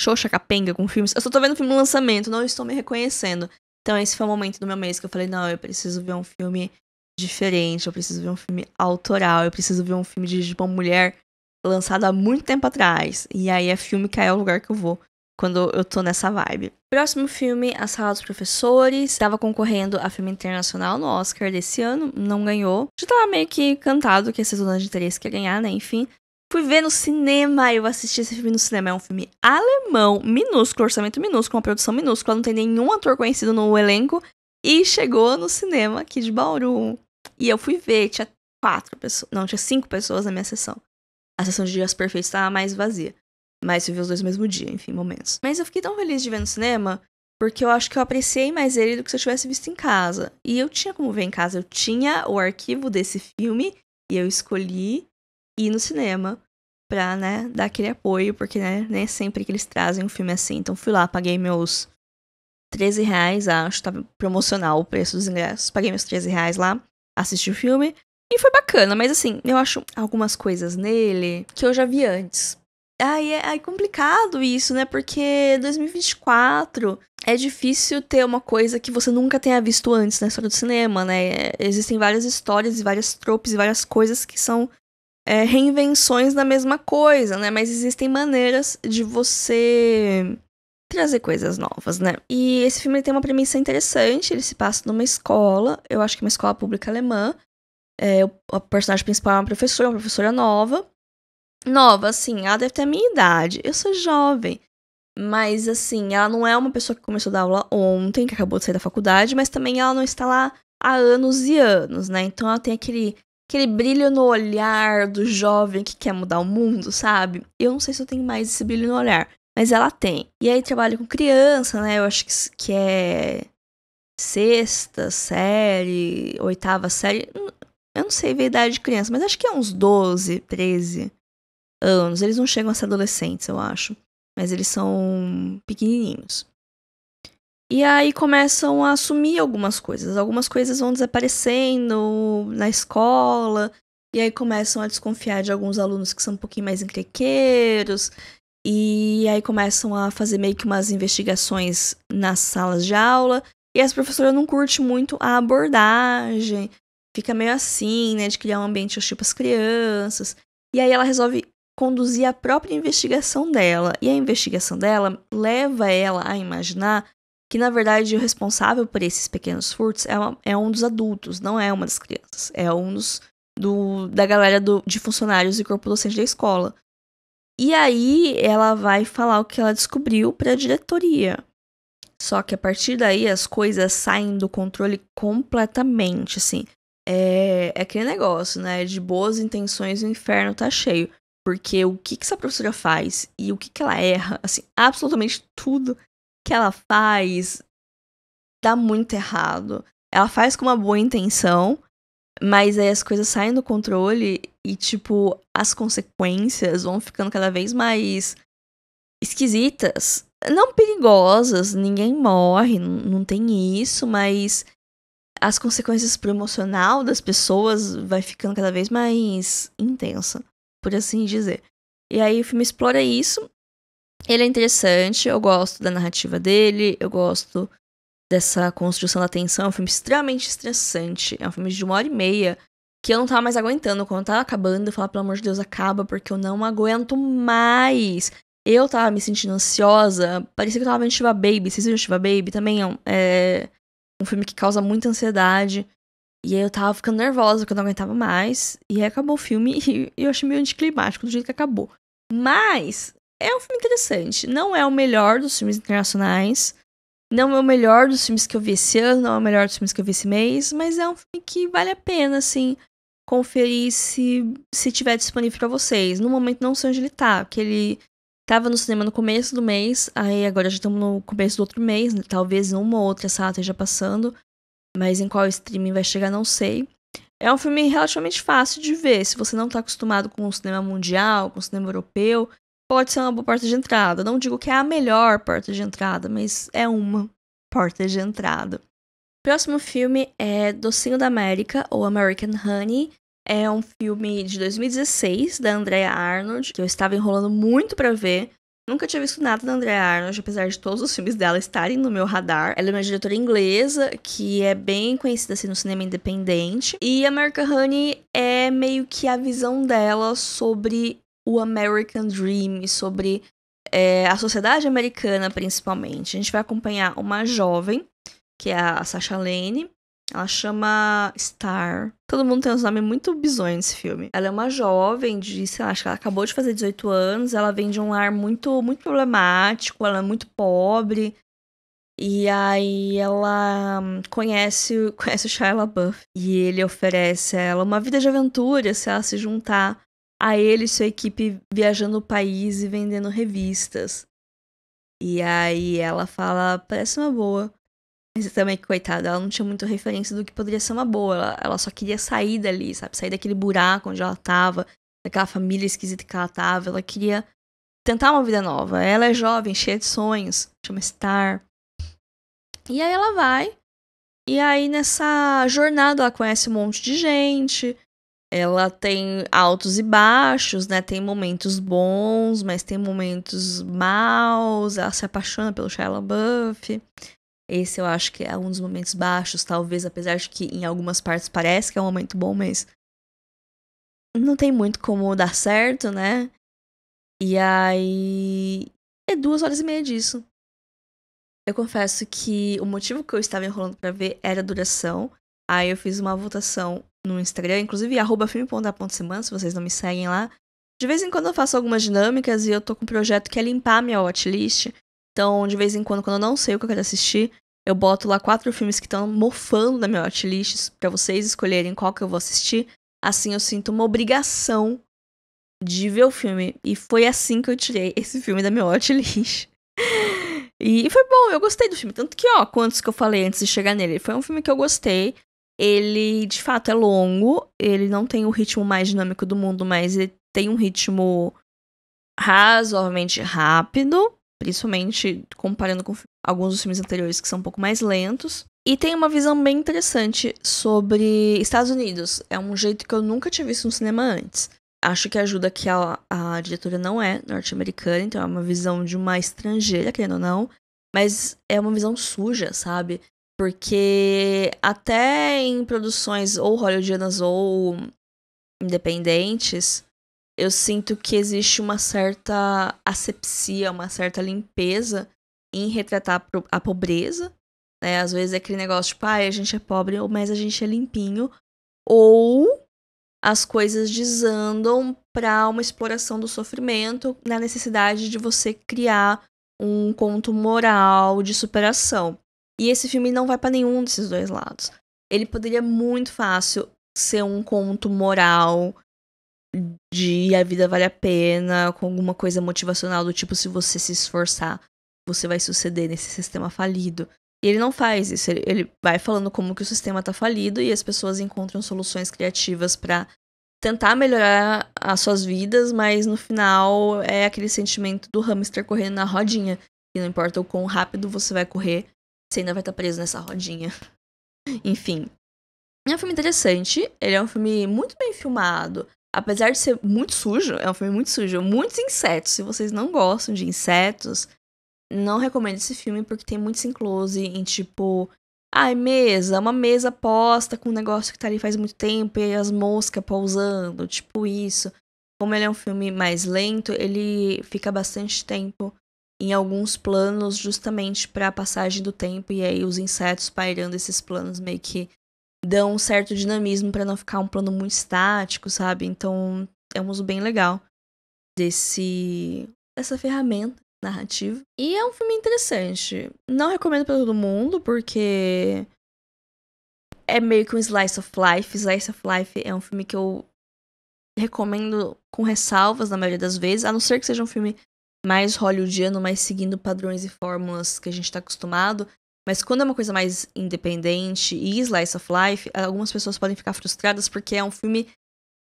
xoxa, capenga com filmes. Eu só tô vendo filme lançamento, não estou me reconhecendo. Então esse foi o momento do meu mês que eu falei, não, eu preciso ver um filme diferente, eu preciso ver um filme autoral, eu preciso ver um filme de uma mulher lançado há muito tempo atrás. E aí é filme que é o lugar que eu vou quando eu tô nessa vibe. Próximo filme, A Sala dos Professores. Tava concorrendo a filme internacional no Oscar desse ano, não ganhou. Já tava meio que cantado que esse zona de interesse quer ganhar, né? Enfim. Fui ver no cinema, eu assisti esse filme no cinema. É um filme alemão, minúsculo, orçamento minúsculo, uma produção minúscula, não tem nenhum ator conhecido no elenco. E chegou no cinema aqui de Bauru. E eu fui ver, tinha quatro pessoas. Não, tinha cinco pessoas na minha sessão. A sessão de Dias Perfeitos estava mais vazia. Mas eu vi os dois no mesmo dia, enfim, momentos. Mas eu fiquei tão feliz de ver no cinema, porque eu acho que eu apreciei mais ele do que se eu tivesse visto em casa. E eu tinha como ver em casa, eu tinha o arquivo desse filme e eu escolhi ir no cinema pra, né, dar aquele apoio, porque, né, nem sempre que eles trazem um filme assim. Então fui lá, paguei meus 13 reais, acho, tava promocional o preço dos ingressos. Paguei meus 13 reais lá, assisti o filme. E foi bacana, mas assim, eu acho algumas coisas nele que eu já vi antes. Aí é, é complicado isso, né? Porque 2024 é difícil ter uma coisa que você nunca tenha visto antes na história do cinema, né? Existem várias histórias e várias tropes e várias coisas que são é, reinvenções da mesma coisa, né? Mas existem maneiras de você trazer coisas novas, né? E esse filme tem uma premissa interessante, ele se passa numa escola, eu acho que é uma escola pública alemã. É, o personagem principal é uma professora, uma professora nova. Nova, assim, ela deve ter a minha idade. Eu sou jovem. Mas, assim, ela não é uma pessoa que começou a dar aula ontem, que acabou de sair da faculdade, mas também ela não está lá há anos e anos, né? Então ela tem aquele aquele brilho no olhar do jovem que quer mudar o mundo, sabe? Eu não sei se eu tenho mais esse brilho no olhar, mas ela tem. E aí trabalha com criança, né? Eu acho que, que é sexta série, oitava série. Hum, eu não sei a idade de criança, mas acho que é uns 12, 13 anos. Eles não chegam a ser adolescentes, eu acho. Mas eles são pequenininhos. E aí começam a assumir algumas coisas. Algumas coisas vão desaparecendo na escola, e aí começam a desconfiar de alguns alunos que são um pouquinho mais encrequeiros, e aí começam a fazer meio que umas investigações nas salas de aula. E as professoras não curte muito a abordagem, fica meio assim, né, de criar um ambiente hostil para as crianças. E aí ela resolve conduzir a própria investigação dela. E a investigação dela leva ela a imaginar que na verdade o responsável por esses pequenos furtos é, uma, é um dos adultos, não é uma das crianças, é um dos do, da galera do, de funcionários e corpo docente da escola. E aí ela vai falar o que ela descobriu para a diretoria. Só que a partir daí as coisas saem do controle completamente, assim. É, é aquele negócio, né? De boas intenções o inferno tá cheio. Porque o que, que essa professora faz e o que, que ela erra, assim, absolutamente tudo que ela faz dá muito errado. Ela faz com uma boa intenção, mas aí as coisas saem do controle e, tipo, as consequências vão ficando cada vez mais esquisitas. Não perigosas, ninguém morre, não tem isso, mas as consequências emocional das pessoas vai ficando cada vez mais intensa, por assim dizer. E aí o filme explora isso ele é interessante, eu gosto da narrativa dele, eu gosto dessa construção da tensão. É um filme extremamente estressante. É um filme de uma hora e meia que eu não tava mais aguentando. Quando tava acabando, eu falava, pelo amor de Deus, acaba, porque eu não aguento mais. Eu tava me sentindo ansiosa. Parecia que eu tava vendo Shiva Baby. Vocês viram Shiva Baby? Também é um, é um filme que causa muita ansiedade. E aí eu tava ficando nervosa, porque eu não aguentava mais. E aí acabou o filme e eu achei meio anticlimático do jeito que acabou. Mas é um filme interessante. Não é o melhor dos filmes internacionais. Não é o melhor dos filmes que eu vi esse ano, não é o melhor dos filmes que eu vi esse mês, mas é um filme que vale a pena, assim, conferir se, se tiver disponível para vocês. No momento não sei onde ele tá, porque ele tava no cinema no começo do mês, aí agora já estamos no começo do outro mês, né? talvez uma ou outra sala esteja passando, mas em qual streaming vai chegar não sei. É um filme relativamente fácil de ver, se você não tá acostumado com o cinema mundial, com o cinema europeu, pode ser é uma boa porta de entrada. Não digo que é a melhor porta de entrada, mas é uma porta de entrada. Próximo filme é Docinho da América, ou American Honey. É um filme de 2016 da Andrea Arnold, que eu estava enrolando muito para ver. Nunca tinha visto nada da Andrea Arnold, apesar de todos os filmes dela estarem no meu radar. Ela é uma diretora inglesa que é bem conhecida assim, no cinema independente. E American Honey é meio que a visão dela sobre o American Dream, sobre é, a sociedade americana, principalmente. A gente vai acompanhar uma jovem, que é a Sasha Lane. Ela chama Star. Todo mundo tem uns nomes muito bizonhos nesse filme. Ela é uma jovem de, sei lá, acho que ela acabou de fazer 18 anos. Ela vem de um lar muito, muito problemático. Ela é muito pobre. E aí ela hum, conhece, conhece o Shia LaBeouf. E ele oferece a ela uma vida de aventura se ela se juntar a ele e sua equipe viajando o país e vendendo revistas. E aí ela fala, parece uma boa. Mas também, coitada, ela não tinha muita referência do que poderia ser uma boa. Ela, ela, só queria sair dali, sabe? Sair daquele buraco onde ela tava, daquela família esquisita que ela tava. Ela queria tentar uma vida nova. Ela é jovem, cheia de sonhos, chama Star. E aí ela vai. E aí nessa jornada ela conhece um monte de gente, ela tem altos e baixos, né? Tem momentos bons, mas tem momentos maus. Ela se apaixona pelo Shia Buff. Esse eu acho que é um dos momentos baixos, talvez, apesar de que em algumas partes parece que é um momento bom, mas não tem muito como dar certo, né? E aí é duas horas e meia disso. Eu confesso que o motivo que eu estava enrolando para ver era a duração. Aí eu fiz uma votação no Instagram, inclusive arroba filme.a.semana, se vocês não me seguem lá. De vez em quando eu faço algumas dinâmicas e eu tô com um projeto que é limpar minha watchlist. Então, de vez em quando, quando eu não sei o que eu quero assistir, eu boto lá quatro filmes que estão mofando na minha watchlist para vocês escolherem qual que eu vou assistir. Assim eu sinto uma obrigação de ver o filme. E foi assim que eu tirei esse filme da minha watchlist. e foi bom, eu gostei do filme. Tanto que, ó, quantos que eu falei antes de chegar nele? Foi um filme que eu gostei. Ele, de fato, é longo. Ele não tem o ritmo mais dinâmico do mundo, mas ele tem um ritmo razoavelmente rápido. Principalmente comparando com alguns dos filmes anteriores que são um pouco mais lentos. E tem uma visão bem interessante sobre Estados Unidos. É um jeito que eu nunca tinha visto no cinema antes. Acho que ajuda que a, a diretora não é norte-americana, então é uma visão de uma estrangeira, querendo ou não. Mas é uma visão suja, sabe? Porque até em produções ou hollywoodianas ou independentes, eu sinto que existe uma certa asepsia, uma certa limpeza em retratar a pobreza. Né? Às vezes é aquele negócio tipo, ah, a gente é pobre, mas a gente é limpinho. Ou as coisas desandam para uma exploração do sofrimento na necessidade de você criar um conto moral de superação. E esse filme não vai para nenhum desses dois lados. Ele poderia muito fácil ser um conto moral de a vida vale a pena, com alguma coisa motivacional do tipo se você se esforçar, você vai suceder nesse sistema falido. E ele não faz isso, ele, ele vai falando como que o sistema tá falido e as pessoas encontram soluções criativas para tentar melhorar as suas vidas, mas no final é aquele sentimento do hamster correndo na rodinha, que não importa o quão rápido você vai correr, você ainda vai estar preso nessa rodinha. Enfim. É um filme interessante. Ele é um filme muito bem filmado. Apesar de ser muito sujo, é um filme muito sujo. Muitos insetos. Se vocês não gostam de insetos, não recomendo esse filme porque tem muitos close em tipo. Ai, mesa, uma mesa posta com um negócio que tá ali faz muito tempo e as moscas pousando, tipo isso. Como ele é um filme mais lento, ele fica bastante tempo em alguns planos justamente para a passagem do tempo e aí os insetos pairando esses planos meio que dão um certo dinamismo para não ficar um plano muito estático, sabe? Então é um uso bem legal desse dessa ferramenta narrativa. E é um filme interessante. Não recomendo para todo mundo porque é meio que um slice of life. Slice of life é um filme que eu recomendo com ressalvas na maioria das vezes, a não ser que seja um filme mais hollywoodiano, mais seguindo padrões e fórmulas que a gente está acostumado. Mas quando é uma coisa mais independente e slice of life, algumas pessoas podem ficar frustradas porque é um filme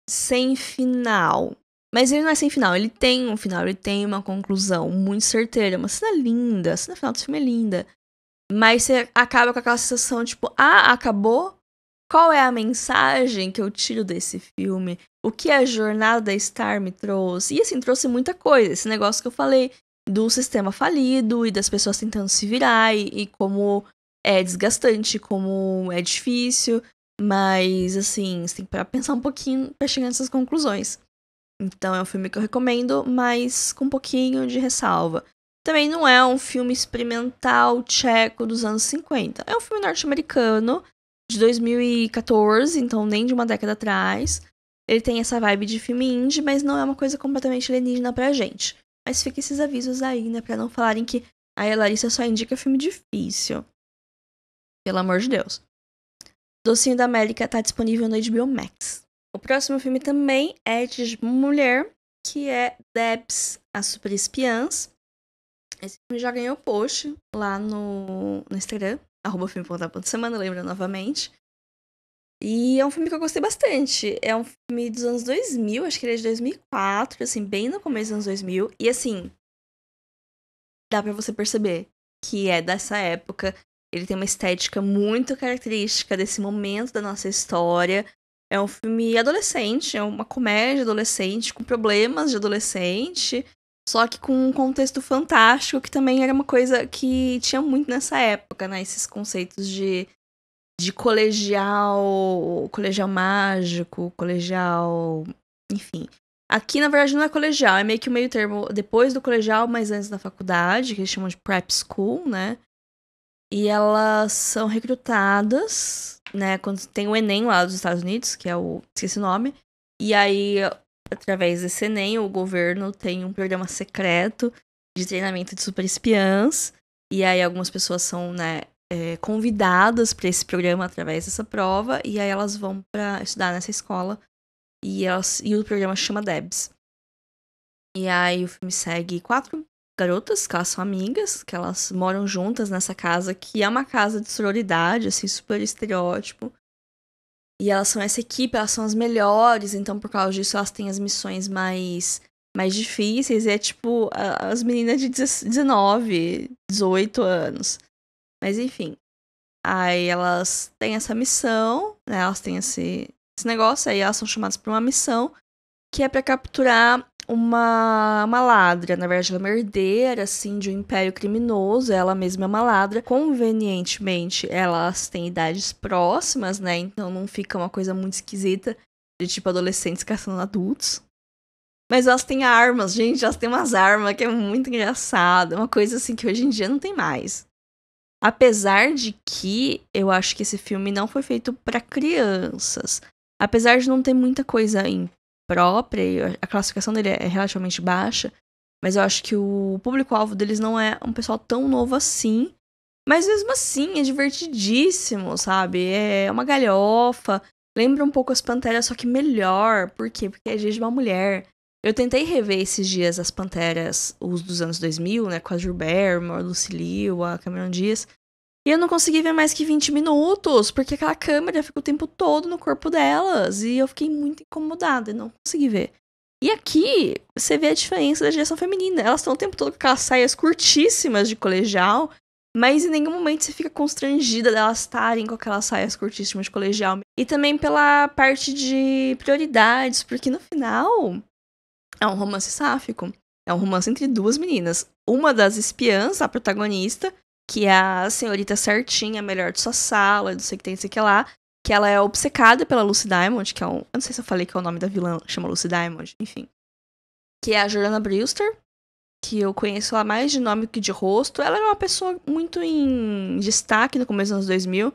sem final. Mas ele não é sem final, ele tem um final, ele tem uma conclusão muito certeira, uma cena linda, a cena final do filme é linda. Mas você acaba com aquela sensação, tipo, ah, acabou, qual é a mensagem que eu tiro desse filme? O que a jornada da Star me trouxe? E assim, trouxe muita coisa. Esse negócio que eu falei do sistema falido e das pessoas tentando se virar e, e como é desgastante, como é difícil. Mas, assim, você tem que pensar um pouquinho para chegar nessas conclusões. Então, é um filme que eu recomendo, mas com um pouquinho de ressalva. Também não é um filme experimental tcheco dos anos 50. É um filme norte-americano de 2014, então nem de uma década atrás. Ele tem essa vibe de filme indie, mas não é uma coisa completamente alienígena pra gente. Mas fica esses avisos aí, né? Pra não falarem que a Larissa só indica filme difícil. Pelo amor de Deus. Docinho da América tá disponível no HBO Max. O próximo filme também é de mulher, que é Debs, a Super Espiãs. Esse filme já ganhou post lá no, no Instagram, arroba filme ponto ponto semana, lembra novamente. E é um filme que eu gostei bastante. É um filme dos anos 2000, acho que ele é de 2004, assim, bem no começo dos anos 2000. E assim, dá para você perceber que é dessa época. Ele tem uma estética muito característica desse momento da nossa história. É um filme adolescente, é uma comédia adolescente, com problemas de adolescente. Só que com um contexto fantástico, que também era uma coisa que tinha muito nessa época, né? Esses conceitos de, de colegial, colegial mágico, colegial. Enfim. Aqui, na verdade, não é colegial, é meio que o meio termo depois do colegial, mas antes da faculdade, que eles chamam de prep school, né? E elas são recrutadas, né? Quando tem o Enem lá dos Estados Unidos, que é o. esqueci o nome. E aí através desse Enem, o governo tem um programa secreto de treinamento de super espiãs. E aí algumas pessoas são, né, é, convidadas para esse programa através dessa prova. E aí elas vão para estudar nessa escola. E, elas, e o programa chama Debs. E aí o filme segue quatro garotas, que elas são amigas, que elas moram juntas nessa casa, que é uma casa de sororidade, assim, super estereótipo. E elas são essa equipe, elas são as melhores, então por causa disso elas têm as missões mais mais difíceis. E é tipo as meninas de 19, 18 anos. Mas enfim. Aí elas têm essa missão, né? Elas têm esse, esse negócio, aí elas são chamadas para uma missão que é para capturar uma maladra, na verdade, ela é uma herdeira, assim, de um império criminoso, ela mesma é uma ladra. Convenientemente, elas têm idades próximas, né? Então não fica uma coisa muito esquisita de, tipo, adolescentes caçando adultos. Mas elas têm armas, gente, elas têm umas armas que é muito engraçado. Uma coisa, assim, que hoje em dia não tem mais. Apesar de que eu acho que esse filme não foi feito para crianças. Apesar de não ter muita coisa em própria e a classificação dele é relativamente baixa, mas eu acho que o público-alvo deles não é um pessoal tão novo assim. Mas mesmo assim, é divertidíssimo, sabe? É uma galhofa, lembra um pouco as Panteras, só que melhor. Por quê? Porque é dia de uma mulher. Eu tentei rever esses dias as Panteras, os dos anos 2000, né? Com a Gilbert, a Lucy Liu, a Cameron dias e eu não consegui ver mais que 20 minutos, porque aquela câmera fica o tempo todo no corpo delas. E eu fiquei muito incomodada e não consegui ver. E aqui você vê a diferença da geração feminina. Elas estão o tempo todo com aquelas saias curtíssimas de colegial, mas em nenhum momento você fica constrangida delas estarem com aquelas saias curtíssimas de colegial. E também pela parte de prioridades, porque no final é um romance sáfico. É um romance entre duas meninas. Uma das espiãs, a protagonista, que é a senhorita certinha, melhor de sua sala, não sei o que tem, não sei o que lá, que ela é obcecada pela Lucy Diamond, que é um. Eu não sei se eu falei que é o nome da vilã, chama Lucy Diamond, enfim. Que é a Jordana Brewster, que eu conheço lá mais de nome que de rosto. Ela era uma pessoa muito em destaque no começo dos anos 2000.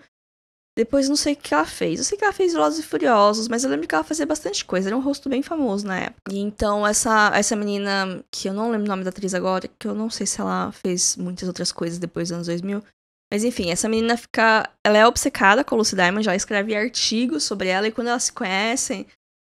Depois não sei o que ela fez. Eu sei que ela fez Velozes e Furiosos, mas eu lembro que ela fazia bastante coisa. Era um rosto bem famoso na época. E então essa, essa menina, que eu não lembro o nome da atriz agora, que eu não sei se ela fez muitas outras coisas depois dos anos 2000. Mas enfim, essa menina fica. Ela é obcecada com a Lucy Diamond, já escreve artigos sobre ela, e quando elas se conhecem,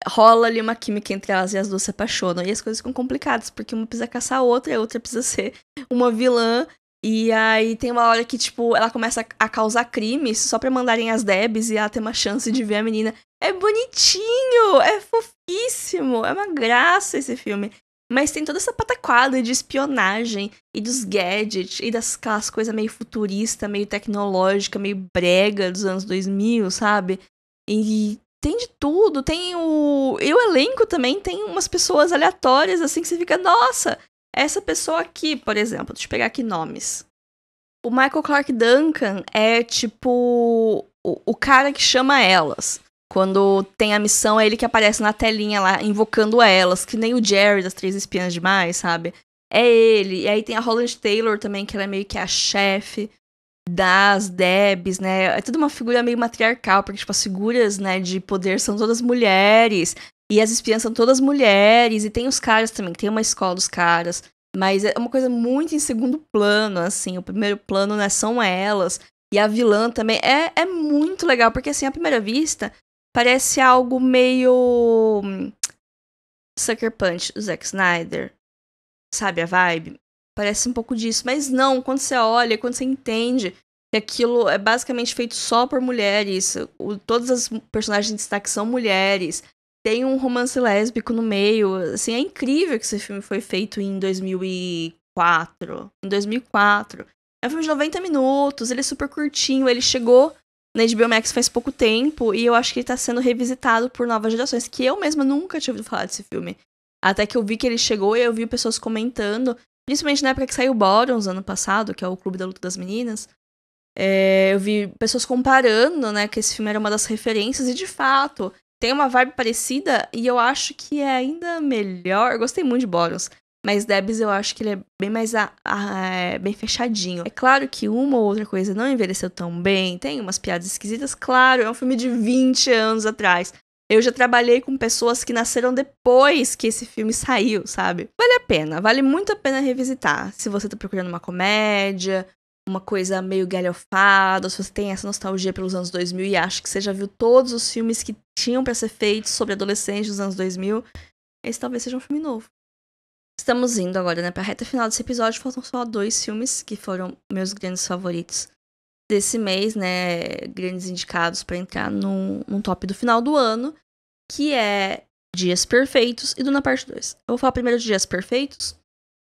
rola ali uma química entre elas e as duas se apaixonam. E as coisas ficam complicadas, porque uma precisa caçar a outra e a outra precisa ser uma vilã e aí tem uma hora que, tipo, ela começa a causar crimes só pra mandarem as Debs e ela ter uma chance de ver a menina. É bonitinho, é fofíssimo, é uma graça esse filme. Mas tem toda essa pataquada de espionagem e dos gadgets e das aquelas coisas meio futurista, meio tecnológica, meio brega dos anos 2000, sabe? E tem de tudo, tem o. E o elenco também tem umas pessoas aleatórias, assim, que você fica, nossa, essa pessoa aqui, por exemplo, deixa eu pegar aqui nomes. O Michael Clark Duncan é tipo o, o cara que chama elas. Quando tem a missão, é ele que aparece na telinha lá, invocando elas, que nem o Jerry das Três Espiãs Demais, sabe? É ele. E aí tem a Holland Taylor também, que ela é meio que a chefe das Debs, né? É tudo uma figura meio matriarcal, porque, tipo, as figuras, né, de poder são todas mulheres. E as espiãs são todas mulheres, e tem os caras também, tem uma escola dos caras. Mas é uma coisa muito em segundo plano, assim. O primeiro plano, né, são elas. E a vilã também. É, é muito legal, porque, assim, à primeira vista, parece algo meio. Hum, Sucker Punch, do Zack Snyder. Sabe a vibe? Parece um pouco disso. Mas não, quando você olha, quando você entende que aquilo é basicamente feito só por mulheres, o, todas as personagens de destaque são mulheres tem um romance lésbico no meio. Assim, é incrível que esse filme foi feito em 2004. Em 2004. É um filme de 90 minutos, ele é super curtinho, ele chegou na HBO Max faz pouco tempo e eu acho que ele tá sendo revisitado por novas gerações, que eu mesma nunca tinha ouvido falar desse filme. Até que eu vi que ele chegou e eu vi pessoas comentando, principalmente na época que saiu Borons ano passado, que é o Clube da Luta das Meninas. É, eu vi pessoas comparando, né, que esse filme era uma das referências e de fato tem uma vibe parecida e eu acho que é ainda melhor. Eu gostei muito de Boros. Mas Debs eu acho que ele é bem mais a, a, é, bem fechadinho. É claro que uma ou outra coisa não envelheceu tão bem, tem umas piadas esquisitas, claro, é um filme de 20 anos atrás. Eu já trabalhei com pessoas que nasceram depois que esse filme saiu, sabe? Vale a pena, vale muito a pena revisitar. Se você tá procurando uma comédia, uma coisa meio galhofada, se você tem essa nostalgia pelos anos 2000 e acha que você já viu todos os filmes que tinham para ser feitos sobre adolescentes dos anos 2000, esse talvez seja um filme novo. Estamos indo agora né, para a reta final desse episódio, faltam só dois filmes que foram meus grandes favoritos desse mês, né? Grandes indicados para entrar num, num top do final do ano, que é Dias Perfeitos e Duna Parte 2. Eu vou falar primeiro de Dias Perfeitos,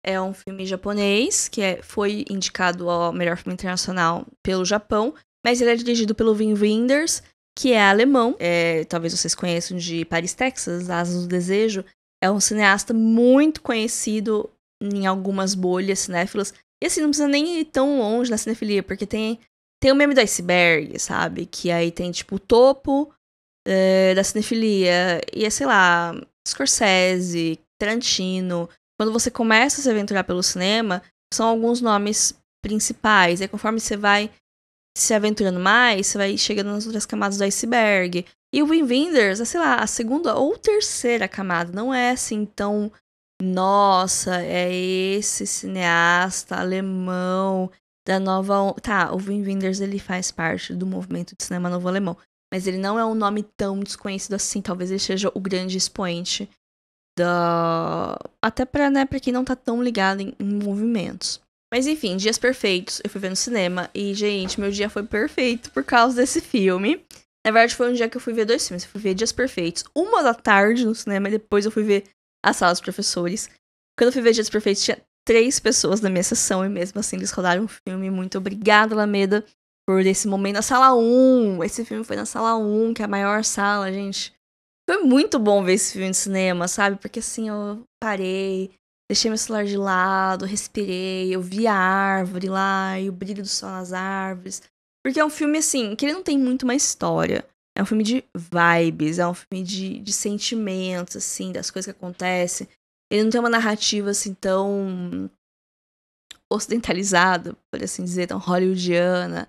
é um filme japonês que é, foi indicado ao melhor filme internacional pelo Japão, mas ele é dirigido pelo Wim Wenders, que é alemão. É, talvez vocês conheçam de Paris, Texas, Asas do Desejo. É um cineasta muito conhecido em algumas bolhas cinéfilas. E assim, não precisa nem ir tão longe na cinefilia, porque tem, tem o meme do iceberg, sabe? Que aí tem, tipo, o topo é, da cinefilia. E é, sei lá, Scorsese, Tarantino, quando você começa a se aventurar pelo cinema, são alguns nomes principais. E conforme você vai se aventurando mais, você vai chegando nas outras camadas do iceberg. E o Winders é, sei lá, a segunda ou terceira camada. Não é assim tão. Nossa, é esse cineasta alemão da nova. Tá, o Wim Wenders ele faz parte do movimento de cinema novo alemão. Mas ele não é um nome tão desconhecido assim. Talvez ele seja o grande expoente da. Até pra, né, pra quem não tá tão ligado em, em movimentos. Mas enfim, Dias Perfeitos, eu fui ver no cinema e, gente, meu dia foi perfeito por causa desse filme. Na verdade, foi um dia que eu fui ver dois filmes. Eu fui ver Dias Perfeitos, uma da tarde no cinema, e depois eu fui ver A Sala dos Professores. Quando eu fui ver Dias Perfeitos, tinha três pessoas na minha sessão, e mesmo assim eles rodaram um filme. Muito obrigada, Lameda, por esse momento na sala 1. Esse filme foi na sala 1, que é a maior sala, gente. Foi muito bom ver esse filme no cinema, sabe? Porque assim, eu parei, deixei meu celular de lado, respirei, eu vi a árvore lá e o brilho do sol nas árvores. Porque é um filme, assim, que ele não tem muito uma história. É um filme de vibes, é um filme de, de sentimentos, assim, das coisas que acontecem. Ele não tem uma narrativa, assim, tão ocidentalizada, por assim dizer, tão hollywoodiana.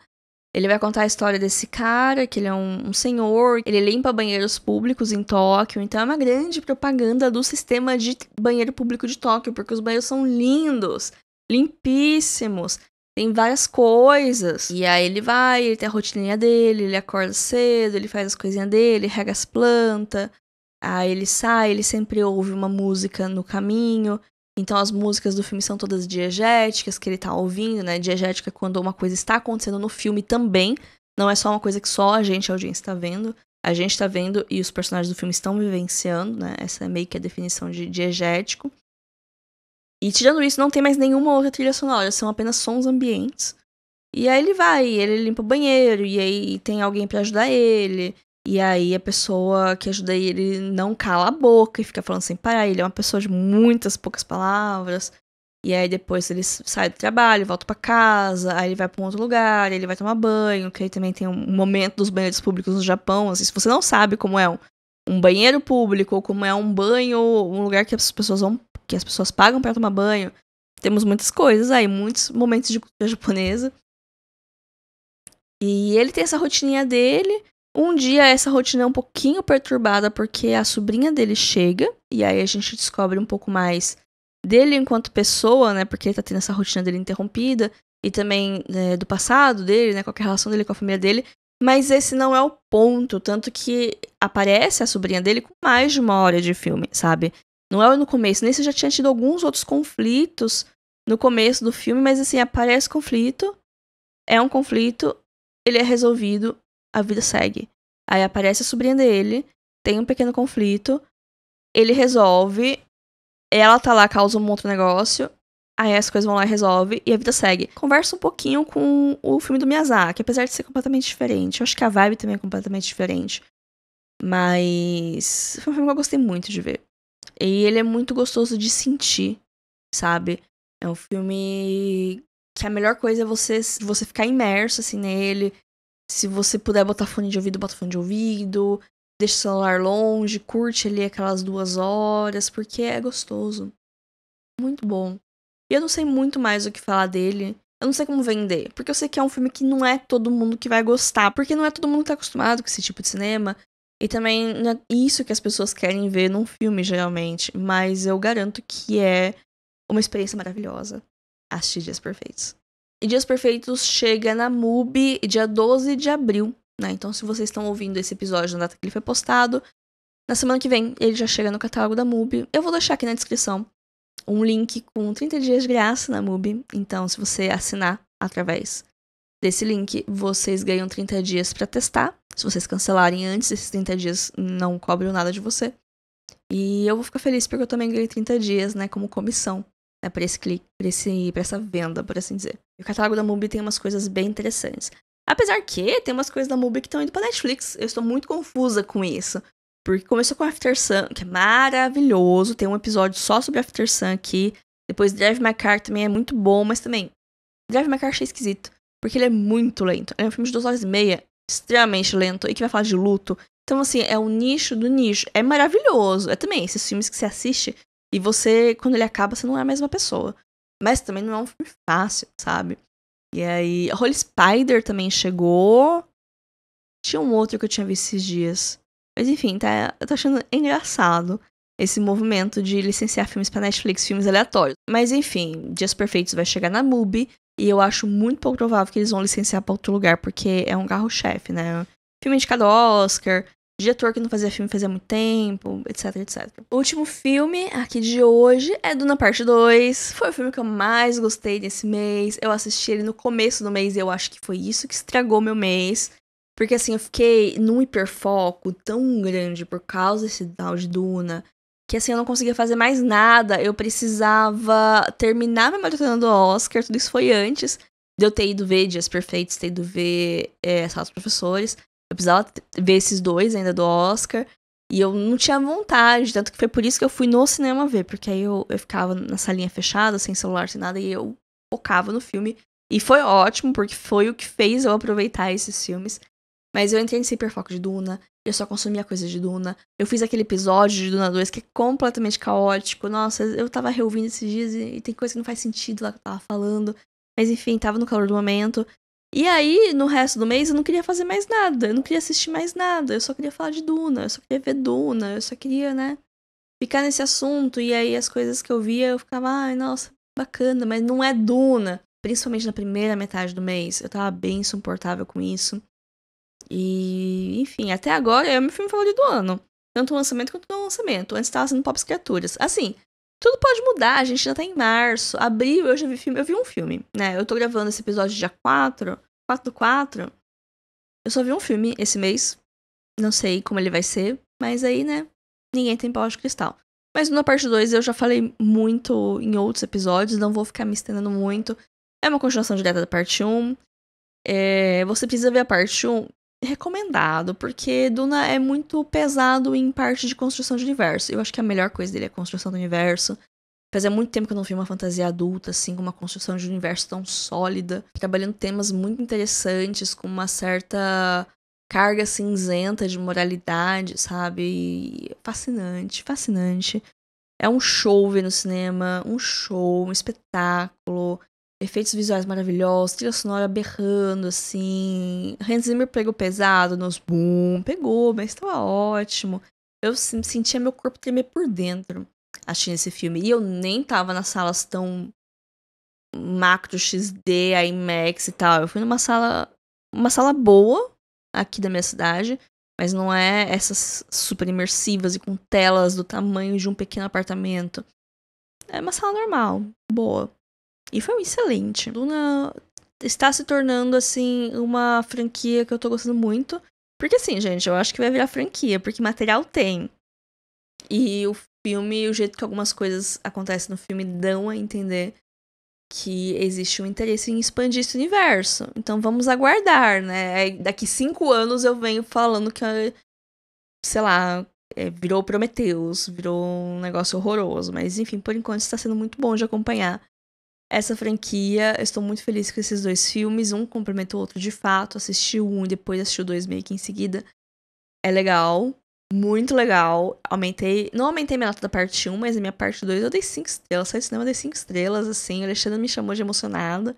Ele vai contar a história desse cara, que ele é um, um, senhor, ele limpa banheiros públicos em Tóquio, então é uma grande propaganda do sistema de banheiro público de Tóquio, porque os banheiros são lindos, limpíssimos, tem várias coisas. E aí ele vai, ele tem a rotininha dele, ele acorda cedo, ele faz as coisinhas dele, rega as plantas, aí ele sai, ele sempre ouve uma música no caminho, então as músicas do filme são todas diegéticas que ele tá ouvindo, né? Diegética é quando uma coisa está acontecendo no filme também, não é só uma coisa que só a gente, a audiência, está vendo. A gente está vendo e os personagens do filme estão vivenciando, né? Essa é meio que a definição de diegético. E tirando isso, não tem mais nenhuma outra trilha sonora, são apenas sons ambientes. E aí ele vai, ele limpa o banheiro, e aí tem alguém para ajudar ele, e aí a pessoa que ajuda ele não cala a boca e fica falando sem parar. Ele é uma pessoa de muitas poucas palavras. E aí depois ele sai do trabalho, volta para casa, aí ele vai para um outro lugar, ele vai tomar banho, que aí também tem um momento dos banheiros públicos no Japão, assim, se você não sabe como é um, um banheiro público, ou como é um banho, um lugar que as pessoas vão, que as pessoas pagam para tomar banho, temos muitas coisas aí, muitos momentos de cultura japonesa. E ele tem essa rotininha dele, um dia essa rotina é um pouquinho perturbada porque a sobrinha dele chega e aí a gente descobre um pouco mais dele enquanto pessoa, né? Porque ele tá tendo essa rotina dele interrompida e também né, do passado dele, né? Qual é a relação dele com a família dele. Mas esse não é o ponto, tanto que aparece a sobrinha dele com mais de uma hora de filme, sabe? Não é no começo, nesse já tinha tido alguns outros conflitos no começo do filme, mas assim, aparece conflito, é um conflito, ele é resolvido a vida segue. Aí aparece a sobrinha dele, tem um pequeno conflito, ele resolve, ela tá lá, causa um outro negócio, aí as coisas vão lá e resolve, e a vida segue. Conversa um pouquinho com o filme do Miyazaki, apesar de ser completamente diferente. Eu acho que a vibe também é completamente diferente. Mas foi um filme que eu gostei muito de ver. E ele é muito gostoso de sentir, sabe? É um filme que a melhor coisa é você, você ficar imerso assim nele, se você puder botar fone de ouvido, bota fone de ouvido. Deixa o celular longe, curte ali aquelas duas horas, porque é gostoso. Muito bom. E eu não sei muito mais o que falar dele. Eu não sei como vender, porque eu sei que é um filme que não é todo mundo que vai gostar, porque não é todo mundo que tá acostumado com esse tipo de cinema. E também não é isso que as pessoas querem ver num filme, geralmente. Mas eu garanto que é uma experiência maravilhosa. As Dias Perfeitos. E Dias Perfeitos chega na MUBI dia 12 de abril, né? Então, se vocês estão ouvindo esse episódio na data que ele foi postado, na semana que vem ele já chega no catálogo da MUBI. Eu vou deixar aqui na descrição um link com 30 dias de graça na MUBI. Então, se você assinar através desse link, vocês ganham 30 dias para testar. Se vocês cancelarem antes, esses 30 dias não cobram nada de você. E eu vou ficar feliz porque eu também ganhei 30 dias, né, como comissão né, para esse clique, para essa venda, por assim dizer. E o catálogo da MUBI tem umas coisas bem interessantes. Apesar que tem umas coisas da MUBI que estão indo para Netflix, eu estou muito confusa com isso. Porque começou com After Sun, que é maravilhoso, tem um episódio só sobre After Sun aqui. Depois Drive My Car também é muito bom, mas também Drive My Car achei esquisito, porque ele é muito lento. é um filme de duas horas e meia, extremamente lento, e que vai falar de luto. Então, assim, é o nicho do nicho. É maravilhoso. É também esses filmes que você assiste, e você, quando ele acaba, você não é a mesma pessoa. Mas também não é um filme fácil, sabe? E aí, Holy Spider também chegou. Tinha um outro que eu tinha visto esses dias. Mas enfim, tá, eu tô achando engraçado esse movimento de licenciar filmes para Netflix, filmes aleatórios. Mas enfim, Dias Perfeitos vai chegar na MUBI e eu acho muito pouco provável que eles vão licenciar para outro lugar, porque é um carro-chefe, né? Filme indicado ao Oscar, diretor que não fazia filme fazia muito tempo, etc, etc. O último filme aqui de hoje é Duna Parte 2. Foi o filme que eu mais gostei desse mês. Eu assisti ele no começo do mês e eu acho que foi isso que estragou meu mês. Porque assim, eu fiquei num hiperfoco tão grande por causa desse tal de Duna. Que assim, eu não conseguia fazer mais nada. Eu precisava terminar minha maratona do Oscar. Tudo isso foi antes de eu ter ido ver Dias Perfeitos, ter ido ver é, eh, Salas Professores. Eu precisava ver esses dois ainda do Oscar. E eu não tinha vontade, tanto que foi por isso que eu fui no cinema ver, porque aí eu, eu ficava na salinha fechada, sem celular, sem nada, e eu focava no filme. E foi ótimo, porque foi o que fez eu aproveitar esses filmes. Mas eu entrei nesse hiperfoco de Duna, eu só consumia coisas de Duna. Eu fiz aquele episódio de Duna 2 que é completamente caótico. Nossa, eu tava reouvindo esses dias e, e tem coisa que não faz sentido lá que eu tava falando. Mas enfim, tava no calor do momento. E aí, no resto do mês, eu não queria fazer mais nada, eu não queria assistir mais nada, eu só queria falar de Duna, eu só queria ver Duna, eu só queria, né, ficar nesse assunto. E aí, as coisas que eu via, eu ficava, ai, nossa, bacana, mas não é Duna. Principalmente na primeira metade do mês, eu tava bem insuportável com isso. E, enfim, até agora é o meu filme favorito do ano. Tanto o lançamento quanto o lançamento. Antes tava sendo Pops Criaturas. Assim, tudo pode mudar, a gente já tá em março, abril, eu já vi filme, eu vi um filme, né? Eu tô gravando esse episódio dia 4, 4 do 4. Eu só vi um filme esse mês. Não sei como ele vai ser, mas aí, né? Ninguém tem pau de cristal. Mas na parte 2 eu já falei muito em outros episódios, não vou ficar me estendendo muito. É uma continuação direta da parte 1. Um. É, você precisa ver a parte 1 um, recomendado, porque Duna é muito pesado em parte de construção de universo. Eu acho que a melhor coisa dele é a construção do universo. Fazia muito tempo que eu não vi uma fantasia adulta, assim, com uma construção de universo tão sólida, trabalhando temas muito interessantes, com uma certa carga cinzenta de moralidade, sabe? E fascinante, fascinante. É um show ver no cinema, um show, um espetáculo efeitos visuais maravilhosos, trilha sonora berrando, assim. Hans Zimmer pegou pesado nos boom, pegou, mas estava ótimo. Eu sentia meu corpo tremer por dentro assistindo esse filme. E eu nem tava nas salas tão macro XD, IMAX e tal. Eu fui numa sala, uma sala boa aqui da minha cidade, mas não é essas super imersivas e com telas do tamanho de um pequeno apartamento. É uma sala normal, boa. E foi um excelente. Luna está se tornando, assim, uma franquia que eu tô gostando muito. Porque, assim, gente, eu acho que vai virar franquia, porque material tem. E o filme, o jeito que algumas coisas acontecem no filme dão a entender que existe um interesse em expandir esse universo. Então vamos aguardar, né? Daqui cinco anos eu venho falando que, ah, sei lá, é, virou Prometheus, virou um negócio horroroso. Mas enfim, por enquanto está sendo muito bom de acompanhar essa franquia. Eu estou muito feliz com esses dois filmes. Um complementa o outro de fato. Assisti um e depois assisti o dois meio que em seguida. É legal. Muito legal. Aumentei. Não aumentei minha nota da parte 1, mas a minha parte 2 eu dei 5 estrelas. Saí do cinema, eu dei 5 estrelas, assim. O Alexandre me chamou de emocionada.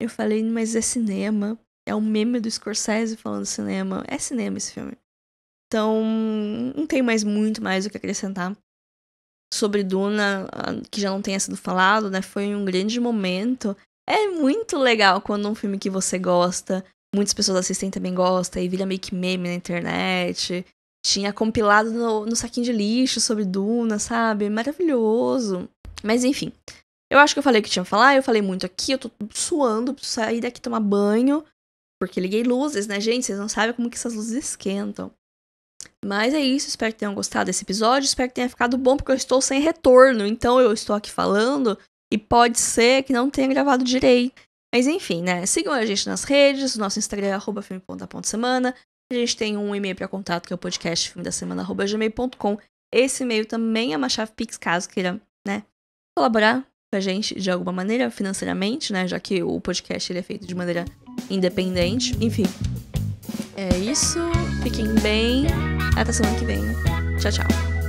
Eu falei, mas é cinema. É um meme do Scorsese falando cinema. É cinema esse filme. Então, não tem mais muito mais o que acrescentar sobre Duna, ah, que já não tenha sido falado, né? Foi um grande momento. É muito legal quando um filme que você gosta, muitas pessoas assistem também gostam, e vira meio que meme na internet. Tinha compilado no, no saquinho de lixo sobre Duna, sabe? Maravilhoso. Mas enfim. Eu acho que eu falei o que tinha que falar, eu falei muito aqui, eu tô suando, preciso sair daqui tomar banho. Porque liguei luzes, né, gente? Vocês não sabem como que essas luzes esquentam. Mas é isso, espero que tenham gostado desse episódio, espero que tenha ficado bom, porque eu estou sem retorno, então eu estou aqui falando e pode ser que não tenha gravado direito. Mas enfim, né? Sigam a gente nas redes, nosso Instagram é arroba filme.semana. A gente tem um e-mail para contato, que é o podcast filme da semana, gmail.com. Esse e-mail também é uma chave Pix, caso queira, né, colaborar com a gente de alguma maneira, financeiramente, né? Já que o podcast ele é feito de maneira independente. Enfim, é isso. Fiquem bem. Até semana que vem. Tchau, tchau.